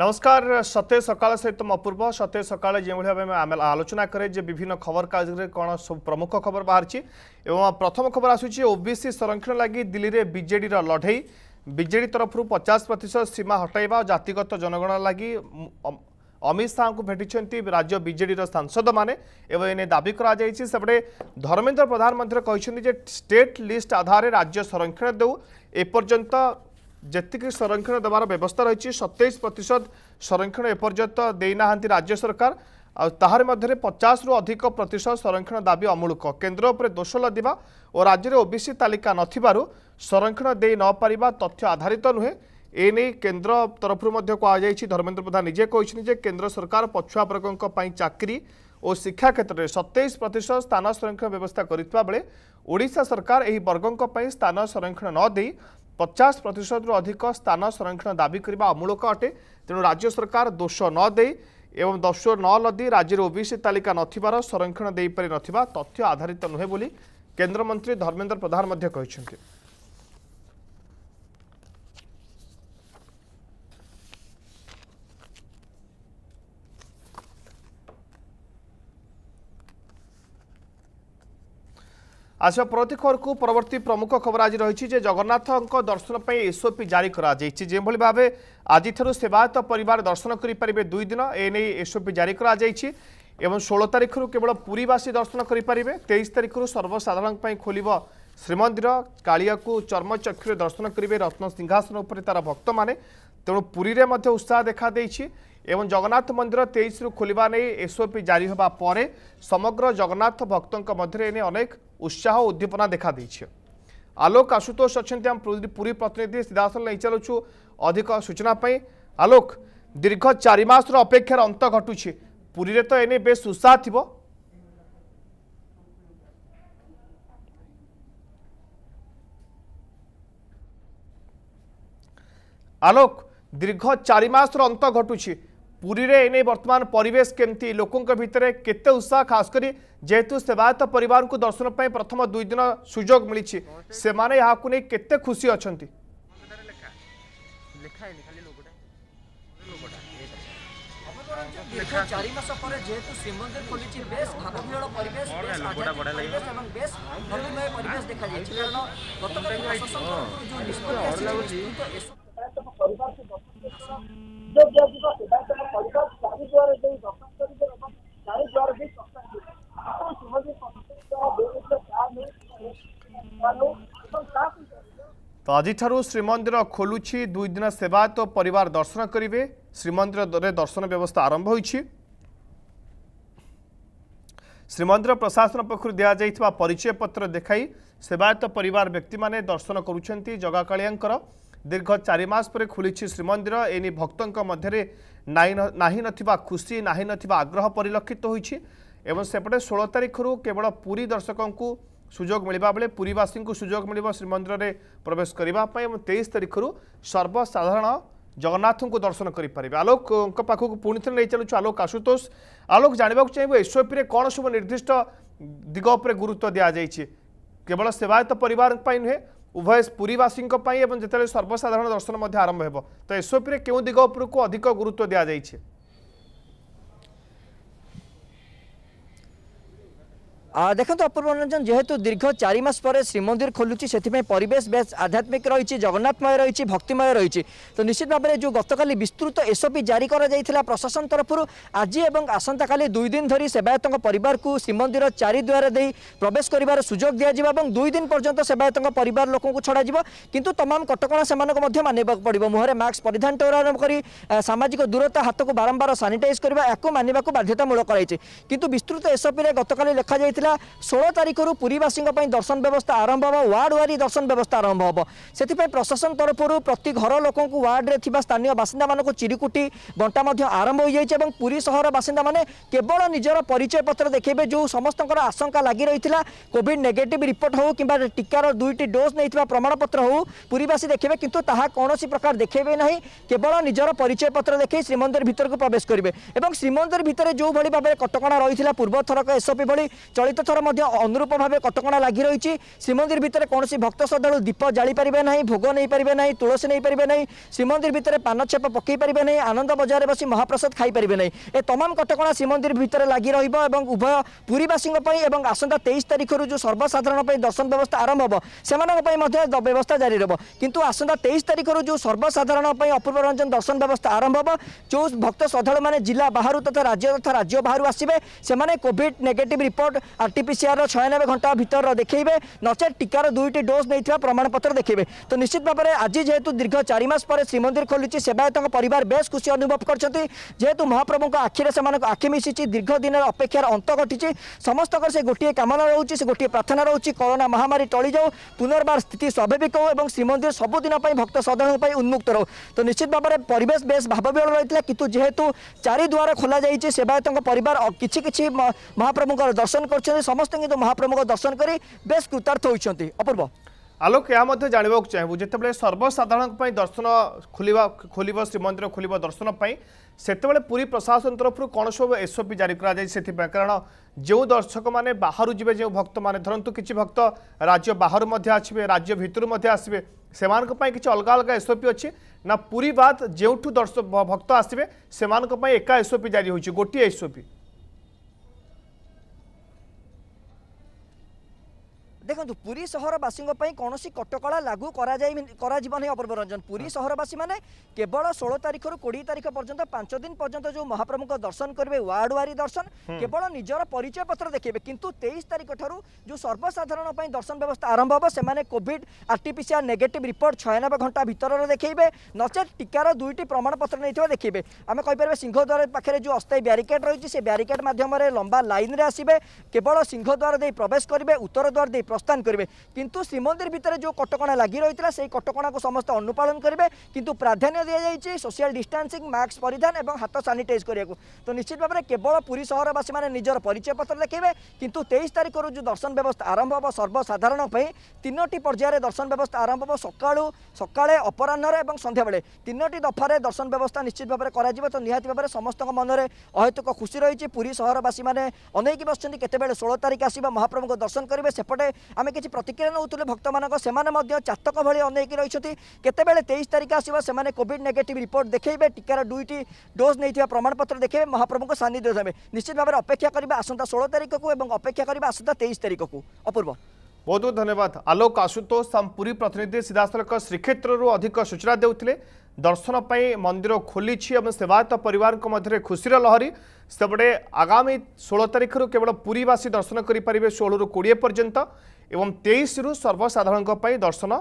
নমস্কার সতে সকাল সহিত অপূর্ব সতে সকালে যেভাবে আমি আলোচনা করে যে বিভিন্ন খবর কাগজে কোণ সব প্রমুখ খবর বাহারছি এবং প্রথম খবর আসুচি ওবিসি সংরক্ষণ লাগি দিল্লিরে বিজেডির লড়াই বিজেডি তরফর পচাশ প্রতিশত সীমা হটাইবা ও জাতিগত জনগণনা লাগি অমিত শাহু ভেটিছেন রাজ্য বিজেডির সাংসদ মানে এবং এনে দাবি করা যাই সেপটে ধর্মেন্দ্র প্রধানমন্ত্রী কিন্তু যে স্টেট লিষ্ট আধারে রাজ্য সংরক্ষণ দেউ এপর্যন্ত যেতিকি সংরক্ষণ দেবার ব্যবস্থা রয়েছে সতেইশ প্রতিশত সংরক্ষণ এপর্যন্ত দেই না রাজ্য সরকার তাহার মধ্যে পচাশ রু অধিক প্রতিশত সংরক্ষণ দাবি অমূলক কেন্দ্র উপরে দোষ লদিবা ও রাজ্যের ওবিসি তালিকা নথিবার সংরক্ষণ দিয়ে নপার তথ্য আধারিত নুহে এনে কেন্দ্র তরফর কুযাই ধর্মেন্দ্র প্রধান নিজে কিন্তু যে কেন্দ্র সরকার পছুয়া বর্গঙ্ চাকরি ও শিক্ষা ক্ষেত্রে সতেইশ প্রতিশত স্থান সংরক্ষণ ব্যবস্থা করা বেড়ে ওড়শা সরকার এই বর্গঙ্ স্থান সংরক্ষণ নদী ପଚାଶ ପ୍ରତିଶତରୁ ଅଧିକ ସ୍ଥାନ ସଂରକ୍ଷଣ ଦାବି କରିବା ଅମୂଳକ ଅଟେ ତେଣୁ ରାଜ୍ୟ ସରକାର ଦୋଷ ନ ଦେଇ ଏବଂ ଦୋଷ ନ ଲଦି ରାଜ୍ୟରେ ଓବିସି ତାଲିକା ନଥିବାର ସଂରକ୍ଷଣ ଦେଇପାରି ନଥିବା ତଥ୍ୟ ଆଧାରିତ ନୁହେଁ ବୋଲି କେନ୍ଦ୍ରମନ୍ତ୍ରୀ ଧର୍ମେନ୍ଦ୍ର ପ୍ରଧାନ ମଧ୍ୟ କହିଛନ୍ତି ଆସିବା ପ୍ରତିକରକୁ ପରବର୍ତ୍ତୀ ପ୍ରମୁଖ ଖବର ଆଜି ରହିଛି ଯେ ଜଗନ୍ନାଥଙ୍କ ଦର୍ଶନ ପାଇଁ ଏସ୍ଓପି ଜାରି କରାଯାଇଛି ଯେଭଳି ଭାବେ ଆଜିଠାରୁ ସେବାୟତ ପରିବାର ଦର୍ଶନ କରିପାରିବେ ଦୁଇ ଦିନ ଏନେଇ ଏସ୍ଓପି ଜାରି କରାଯାଇଛି ଏବଂ ଷୋହଳ ତାରିଖରୁ କେବଳ ପୁରୀବାସୀ ଦର୍ଶନ କରିପାରିବେ ତେଇଶ ତାରିଖରୁ ସର୍ବସାଧାରଣଙ୍କ ପାଇଁ ଖୋଲିବ ଶ୍ରୀମନ୍ଦିର କାଳିଆକୁ ଚର୍ମଚକ୍ଷୁରେ ଦର୍ଶନ କରିବେ ରତ୍ନ ସିଂହାସନ ଉପରେ ତାର ଭକ୍ତମାନେ ତେଣୁ ପୁରୀରେ ମଧ୍ୟ ଉତ୍ସାହ ଦେଖାଦେଇଛି এবং জগন্নাথ মন্দির তেইশ খোলা নিয়ে এসওপি জারি হওয়া পরে সমগ্র জগন্নাথ ভক্ত মধ্যে এনে অনেক ઉત્સાહ ઉદ્દીપના દેખા દેખાઈ આલોક આશુતોષ અંતિ આમ પૂરી પ્રતિનિધિ સીધાસલ લઈ ચાલુછું અધિક સૂચના આલોક દીર્ઘ ચારિ માસર અપેક્ષાર અંત ઘટુଛି પુરીરે તો એને બેશ ઉત્સાહ થયો আলোক দীর্ঘ চারি মাসর অন্ত ঘটুছি पूरी रे इने वर्तमान परेश लोकों भितर के उत्साह खासकर जेहेतु सेवायत तो परिवार को दर्शन पर प्रथम दुई दिन सुजोग मिली से मैंने यहाँ के खुशी अच्छा चार ଯୋଉ ଦିଆଯିବ ସେବାୟତ ପରିବାର ଚାରି ଦୁଆର ଦେଇ ରପ୍ତାନ୍ତରିତ ଏବଂ ଚାରି ଦୁଆର ଦେଇ ସପ୍ତାନ୍ତରିତ ଆପଣ ଶୁଭଜୀ ତ ଆଜିଠାରୁ ଶ୍ରୀମନ୍ଦିର ଖୋଲୁଛି ଦୁଇଦିନ ସେବାୟତ ପରିବାର ଦର୍ଶନ କରିବେ ଶ୍ରୀମନ୍ଦିରରେ ଦର୍ଶନ ବ୍ୟବସ୍ଥା ଆରମ୍ଭ ହୋଇଛି ଶ୍ରୀମନ୍ଦିର ପ୍ରଶାସନ ପକ୍ଷରୁ ଦିଆଯାଇଥିବା ପରିଚୟପତ୍ର ଦେଖାଇ ସେବାୟତ ପରିବାର ବ୍ୟକ୍ତିମାନେ ଦର୍ଶନ କରୁଛନ୍ତି ଜଗାକାଳିଆଙ୍କର দীর্ঘ চারি মাস পরে খুলিছি শ্রীমন্দির এনে ভক্তঙ্ক মধ্যে নাহি নথিবা খুশি নাহি নথিবা আগ্রহ পরিলক্ষিত হয়েছে এবং সেপটে ষোল তারিখর কেবল পুরী দর্শকঙ্কু সুযোগ মিলবা বেড়ে পুরীবাসীকে সুযোগ মিলব শ্রীমন্দিরে প্রবেশ করা এবং তেইশ তারিখর সর্বসাধারণ জগন্নাথকে দর্শন করে পারে আলোক পাখক পুঁ থে নিয়ে চালুছু আলোক আশুতোষ আলোক জাঁয়া চাইব এসওপি কোণ সব নির্দিষ্ট দিগ উপরে গুরুত্ব দিয়া যাই কেবল সেবায়ত পরিবার নুহে ଉଭୟ ପୁରୀବାସୀଙ୍କ ପାଇଁ ଏବଂ ଯେତେବେଳେ ସର୍ବସାଧାରଣ ଦର୍ଶନ ମଧ୍ୟ ଆରମ୍ଭ ହେବ ତ ଏସ୍ଓପିରେ କେଉଁ ଦିଗ ଉପରକୁ ଅଧିକ ଗୁରୁତ୍ୱ ଦିଆଯାଇଛି ଦେଖନ୍ତୁ ଅପୂର୍ବ ରଞ୍ଜନ ଯେହେତୁ ଦୀର୍ଘ ଚାରି ମାସ ପରେ ଶ୍ରୀମନ୍ଦିର ଖୋଲୁଛି ସେଥିପାଇଁ ପରିବେଶ ବେଶ ଆଧ୍ୟାତ୍ମିକ ରହିଛି ଜଗନ୍ନାଥମୟ ରହିଛି ଭକ୍ତିମୟ ରହିଛି ତ ନିଶ୍ଚିତ ଭାବରେ ଯେଉଁ ଗତକାଲି ବିସ୍ତୃତ ଏସ୍ଓପି ଜାରି କରାଯାଇଥିଲା ପ୍ରଶାସନ ତରଫରୁ ଆଜି ଏବଂ ଆସନ୍ତାକାଲି ଦୁଇ ଦିନ ଧରି ସେବାୟତଙ୍କ ପରିବାରକୁ ଶ୍ରୀମନ୍ଦିର ଚାରିଦ୍ୱାର ଦେଇ ପ୍ରବେଶ କରିବାର ସୁଯୋଗ ଦିଆଯିବ ଏବଂ ଦୁଇ ଦିନ ପର୍ଯ୍ୟନ୍ତ ସେବାୟତଙ୍କ ପରିବାର ଲୋକଙ୍କୁ ଛଡ଼ାଯିବ କିନ୍ତୁ ତମାମ କଟକଣା ସେମାନଙ୍କୁ ମଧ୍ୟ ମାନିବାକୁ ପଡ଼ିବ ମୁହଁରେ ମାସ୍କ ପରିଧାନ ଠାରୁ ଆରମ୍ଭ କରି ସାମାଜିକ ଦୂରତା ହାତକୁ ବାରମ୍ବାର ସାନିଟାଇଜ୍ କରିବା ଏହାକୁ ମାନିବାକୁ ବାଧ୍ୟତାମୂଳକ କରାଯାଇଛି କିନ୍ତୁ ବିସ୍ତୃତ ଏସ୍ଓପିରେ ଗତକାଲି ଲେଖାଯାଇଥିଲା আসছিলা ষোল তারিখর পুরীবাসী দর্শন ব্যবস্থা আরম্ভ হব ওয়ার্ড ওয়ারি দর্শন ব্যবস্থা আরম্ভ হব সেপাই প্রশাসন তরফর প্রতি ঘর লোক ওয়ার্ডে থাকা স্থানীয় বাসিন্দা মানুষ চিরিকুটি বণ্টা আরম্ভ হয়ে যাই এবং পুরী সহর বাসিন্দা মানে কেবল নিজের পরিচয়পত্র দেখবে যে সমস্ত আশঙ্কা লাগি রয়েছে কোভিড নেগেটিভ রিপোর্ট হোক কিংবা টিকার দুইটি ডোজ নেই প্রমাণপত্র হোক পুরীবাসী দেখবে কিন্তু তাহা কৌশি প্রকার দেখবে না কেবল নিজের পরিচয়পত্র দেখে শ্রীমন্দির ভিতরক প্রবেশ করবে এবং শ্রীমন্দির ভিতরে যেভাবে ভাবে কটকা রয়েছে পূর্ব থরক এসপি ভি চলিত চলিত ଥର ମଧ୍ୟ ଅନୁରୂପ ଭାବେ କଟକଣା ଲାଗି ରହିଛି ଶ୍ରୀମନ୍ଦିର ଭିତରେ କୌଣସି ଭକ୍ତ ଶ୍ରଦ୍ଧାଳୁ ଦୀପ ଜାଳିପାରିବେ ନାହିଁ ଭୋଗ ନେଇପାରିବେ ନାହିଁ ତୁଳସୀ ନେଇପାରିବେ ନାହିଁ ଶ୍ରୀମନ୍ଦିର ଭିତରେ ପାନଛେପ ପକାଇ ପାରିବେ ନାହିଁ ଆନନ୍ଦ ବଜାରରେ ବସି ମହାପ୍ରସାଦ ଖାଇପାରିବେ ନାହିଁ ଏ ତମାମ କଟକଣା ଶ୍ରୀମନ୍ଦିର ଭିତରେ ଲାଗି ରହିବ ଏବଂ ଉଭୟ ପୁରୀବାସୀଙ୍କ ପାଇଁ ଏବଂ ଆସନ୍ତା ତେଇଶ ତାରିଖରୁ ଯେଉଁ ସର୍ବସାଧାରଣ ପାଇଁ ଦର୍ଶନ ବ୍ୟବସ୍ଥା ଆରମ୍ଭ ହେବ ସେମାନଙ୍କ ପାଇଁ ମଧ୍ୟ ବ୍ୟବସ୍ଥା ଜାରି ରହିବ କିନ୍ତୁ ଆସନ୍ତା ତେଇଶ ତାରିଖରୁ ଯେଉଁ ସର୍ବସାଧାରଣ ପାଇଁ ଅପୂର୍ବ ରଞ୍ଜନ ଦର୍ଶନ ବ୍ୟବସ୍ଥା ଆରମ୍ଭ ହେବ ଯେଉଁ ଭକ୍ତ ଶ୍ରଦ୍ଧାଳୁମାନେ ଜିଲ୍ଲା ବାହାରୁ ତଥା ରାଜ୍ୟ ତଥା ରାଜ୍ୟ ବାହାରୁ ଆସିବେ ସେମାନେ କୋଭିଡ଼ ନେଗେଟିଭ୍ ରିପୋର୍ଟ আরটিপিসিআর ছয় নবে ঘণ্টা ভিতর দেখবে নচে টিকার দুইটি ডোজ নেই প্রমাণপত্র দেখবে তো নিশ্চিত ভাবে আজ যেহেতু দীর্ঘ চারি মাস পরে শ্রীমন্দির খোলুছি সেবায়তঙ্ পরিবার বেশ খুশি অনুভব করছেন যেহেতু মহাপ্রভু আখিরে সে আখি মিশিছে দীর্ঘ দিনের অপেক্ষার অন্ত ঘটিছে সমস্ত সে গোটিয়ে কামনা রয়েছে সে গোটিয়ে প্রার্থনা রয়েছে করোনা মহামারী টলি যাও পুনর্বার স্থিতি স্বাভাবিক হোক এবং শ্রীমন্দির সবুদিন ভক্ত সাধারণ উন্মুক্ত রো তো নিশ্চিত ভাবে পরিবেশ বেশ ପରିବେଶ রয়েছে কিন্তু যেহেতু କିନ୍ତୁ ଯେହେତୁ ଚାରି ଦ୍ୱାର ଖୋଲାଯାଇଛି ସେବାୟତଙ୍କ কিছু କିଛି କିଛି ମହାପ୍ରଭୁଙ୍କର ଦର୍ଶନ ଆସିଛନ୍ତି ସମସ୍ତେ କିନ୍ତୁ ମହାପ୍ରଭୁଙ୍କ ଦର୍ଶନ କରି ବେଶ କୃତାର୍ଥ ହୋଇଛନ୍ତି ଅପୂର୍ବ ଆଲୋକ ଏହା ମଧ୍ୟ ଜାଣିବାକୁ ଚାହିଁବୁ ଯେତେବେଳେ ସର୍ବସାଧାରଣଙ୍କ ପାଇଁ ଦର୍ଶନ ଖୋଲିବା ଖୋଲିବ ଶ୍ରୀମନ୍ଦିର ଖୋଲିବ ଦର୍ଶନ ପାଇଁ ସେତେବେଳେ ପୁରୀ ପ୍ରଶାସନ ତରଫରୁ କ'ଣ ସବୁ ଏସ୍ଓପି ଜାରି କରାଯାଇଛି ସେଥିପାଇଁ କାରଣ ଯେଉଁ ଦର୍ଶକମାନେ ବାହାରୁ ଯିବେ ଯେଉଁ ଭକ୍ତମାନେ ଧରନ୍ତୁ କିଛି ଭକ୍ତ ରାଜ୍ୟ ବାହାରୁ ମଧ୍ୟ ଆସିବେ ରାଜ୍ୟ ଭିତରୁ ମଧ୍ୟ ଆସିବେ ସେମାନଙ୍କ ପାଇଁ କିଛି ଅଲଗା ଅଲଗା ଏସ୍ଓପି ଅଛି ନା ପୁରୀ ବାଦ୍ ଯେଉଁଠୁ ଦର୍ଶ ଭକ୍ତ ଆସିବେ ସେମାନଙ୍କ ପାଇଁ ଏକା ଏସ୍ଓପି ଜାରି ହେଉଛି ଗୋଟିଏ ଏସ୍ଓପି ଦେଖନ୍ତୁ ପୁରୀ ସହରବାସୀଙ୍କ ପାଇଁ କୌଣସି କଟକଳା ଲାଗୁ କରାଯାଇ କରାଯିବ ନାହିଁ ଅପୂର୍ବ ରଞ୍ଜନ ପୁରୀ ସହରବାସୀମାନେ କେବଳ ଷୋହଳ ତାରିଖରୁ କୋଡ଼ିଏ ତାରିଖ ପର୍ଯ୍ୟନ୍ତ ପାଞ୍ଚ ଦିନ ପର୍ଯ୍ୟନ୍ତ ଯେଉଁ ମହାପ୍ରଭୁଙ୍କ ଦର୍ଶନ କରିବେ ୱାର୍ଡୱାରୀ ଦର୍ଶନ କେବଳ ନିଜର ପରିଚୟ ପତ୍ର ଦେଖେଇବେ କିନ୍ତୁ ତେଇଶ ତାରିଖ ଠାରୁ ଯେଉଁ ସର୍ବସାଧାରଣ ପାଇଁ ଦର୍ଶନ ବ୍ୟବସ୍ଥା ଆରମ୍ଭ ହେବ ସେମାନେ କୋଭିଡ୍ ଆର୍ଟିପିସିଆର୍ ନେଗେଟିଭ୍ ରିପୋର୍ଟ ଛୟାନବେ ଘଣ୍ଟା ଭିତରରେ ଦେଖେଇବେ ନଚେତ୍ ଟିକାର ଦୁଇଟି ପ୍ରମାଣପତ୍ର ନେଇଥିବା ଦେଖେଇବେ ଆମେ କହିପାରିବା ସିଂହଦ୍ୱାର ପାଖରେ ଯେଉଁ ଅସ୍ଥାୟୀ ବ୍ୟାରିକେଡ୍ ରହିଛି ସେ ବ୍ୟାରିକେଡ୍ ମାଧ୍ୟମରେ ଲମ୍ବା ଲାଇନ୍ରେ ଆସିବେ କେବଳ ସିଂହଦ୍ୱାର ଦେଇ ପ୍ରବେଶ କରିବେ ଉତ୍ତର ଦ୍ୱାର ଦେଇ অবস্থান করবে কিন্তু শ্রীমন্দির ভিতরে যে কটকা লাগি রয়েছে সেই কটকা সমস্ত অনুপালন করবে কিন্তু প্রাধান্য দিয়েছে সোশিয়াল ডিষ্টান্সিং মাস্ক পরিধান এবং হাত স্যানিটাইজ করা তো নিশ্চিত ভাবে কেবল পুরী সহরবাসী মানে নিজের পরিচয় পত্র দেখবে কিন্তু তেইশ তারিখর যে দর্শন ব্যবস্থা আরম্ভ হব সর্বসাধারণ তিনোটি পর্যায়ে দর্শন ব্যবস্থা আরম্ভ হব সকালু সকালে অপরাহ্নরে এবং সন্ধ্যাবেলে তিনোটি দফারে দর্শন ব্যবস্থা নিশ্চিত ভাবে করা তো নিহতি ভাবে সমস্ত মনরে অহেতুক খুশি রয়েছে পুরী সহরবাসী মানে অনেক বসছেন কেতবে ষোল তারিখ আসবে মহাপ্রভু দর্শন করবে সেপটে आम कि प्रतिक्रिया नौले भक्त मान से चातक भली रही केतबे तेईस तारीख आसवा से कोविड नेगेटिव रिपोर्ट देखेबे टीकार दुईट डोज नहीं प्रमाणपत्र देखे महाप्रभु सानिध्य देवे निश्चित भाव में अपेक्षा करेंगे आसंता षोल तारिख को अपेक्षा करवा आसंता तेईस तारिख को अपूर्व बहुत बहुत धन्यवाद आलोक आशुतोष पूरी प्रतिनिधि सीधासल श्रीक्षेत्र अधिक सूचना देते दर्शन पर मंदिर खोली और सेवायत परिवार मध्य खुशीर लहरी सेपटे आगामी षोल तारिखर केवल पूरीवासी दर्शन करें षोलू कोड़े पर्यंत एवं तेईस रु सर्वसाधारण दर्शन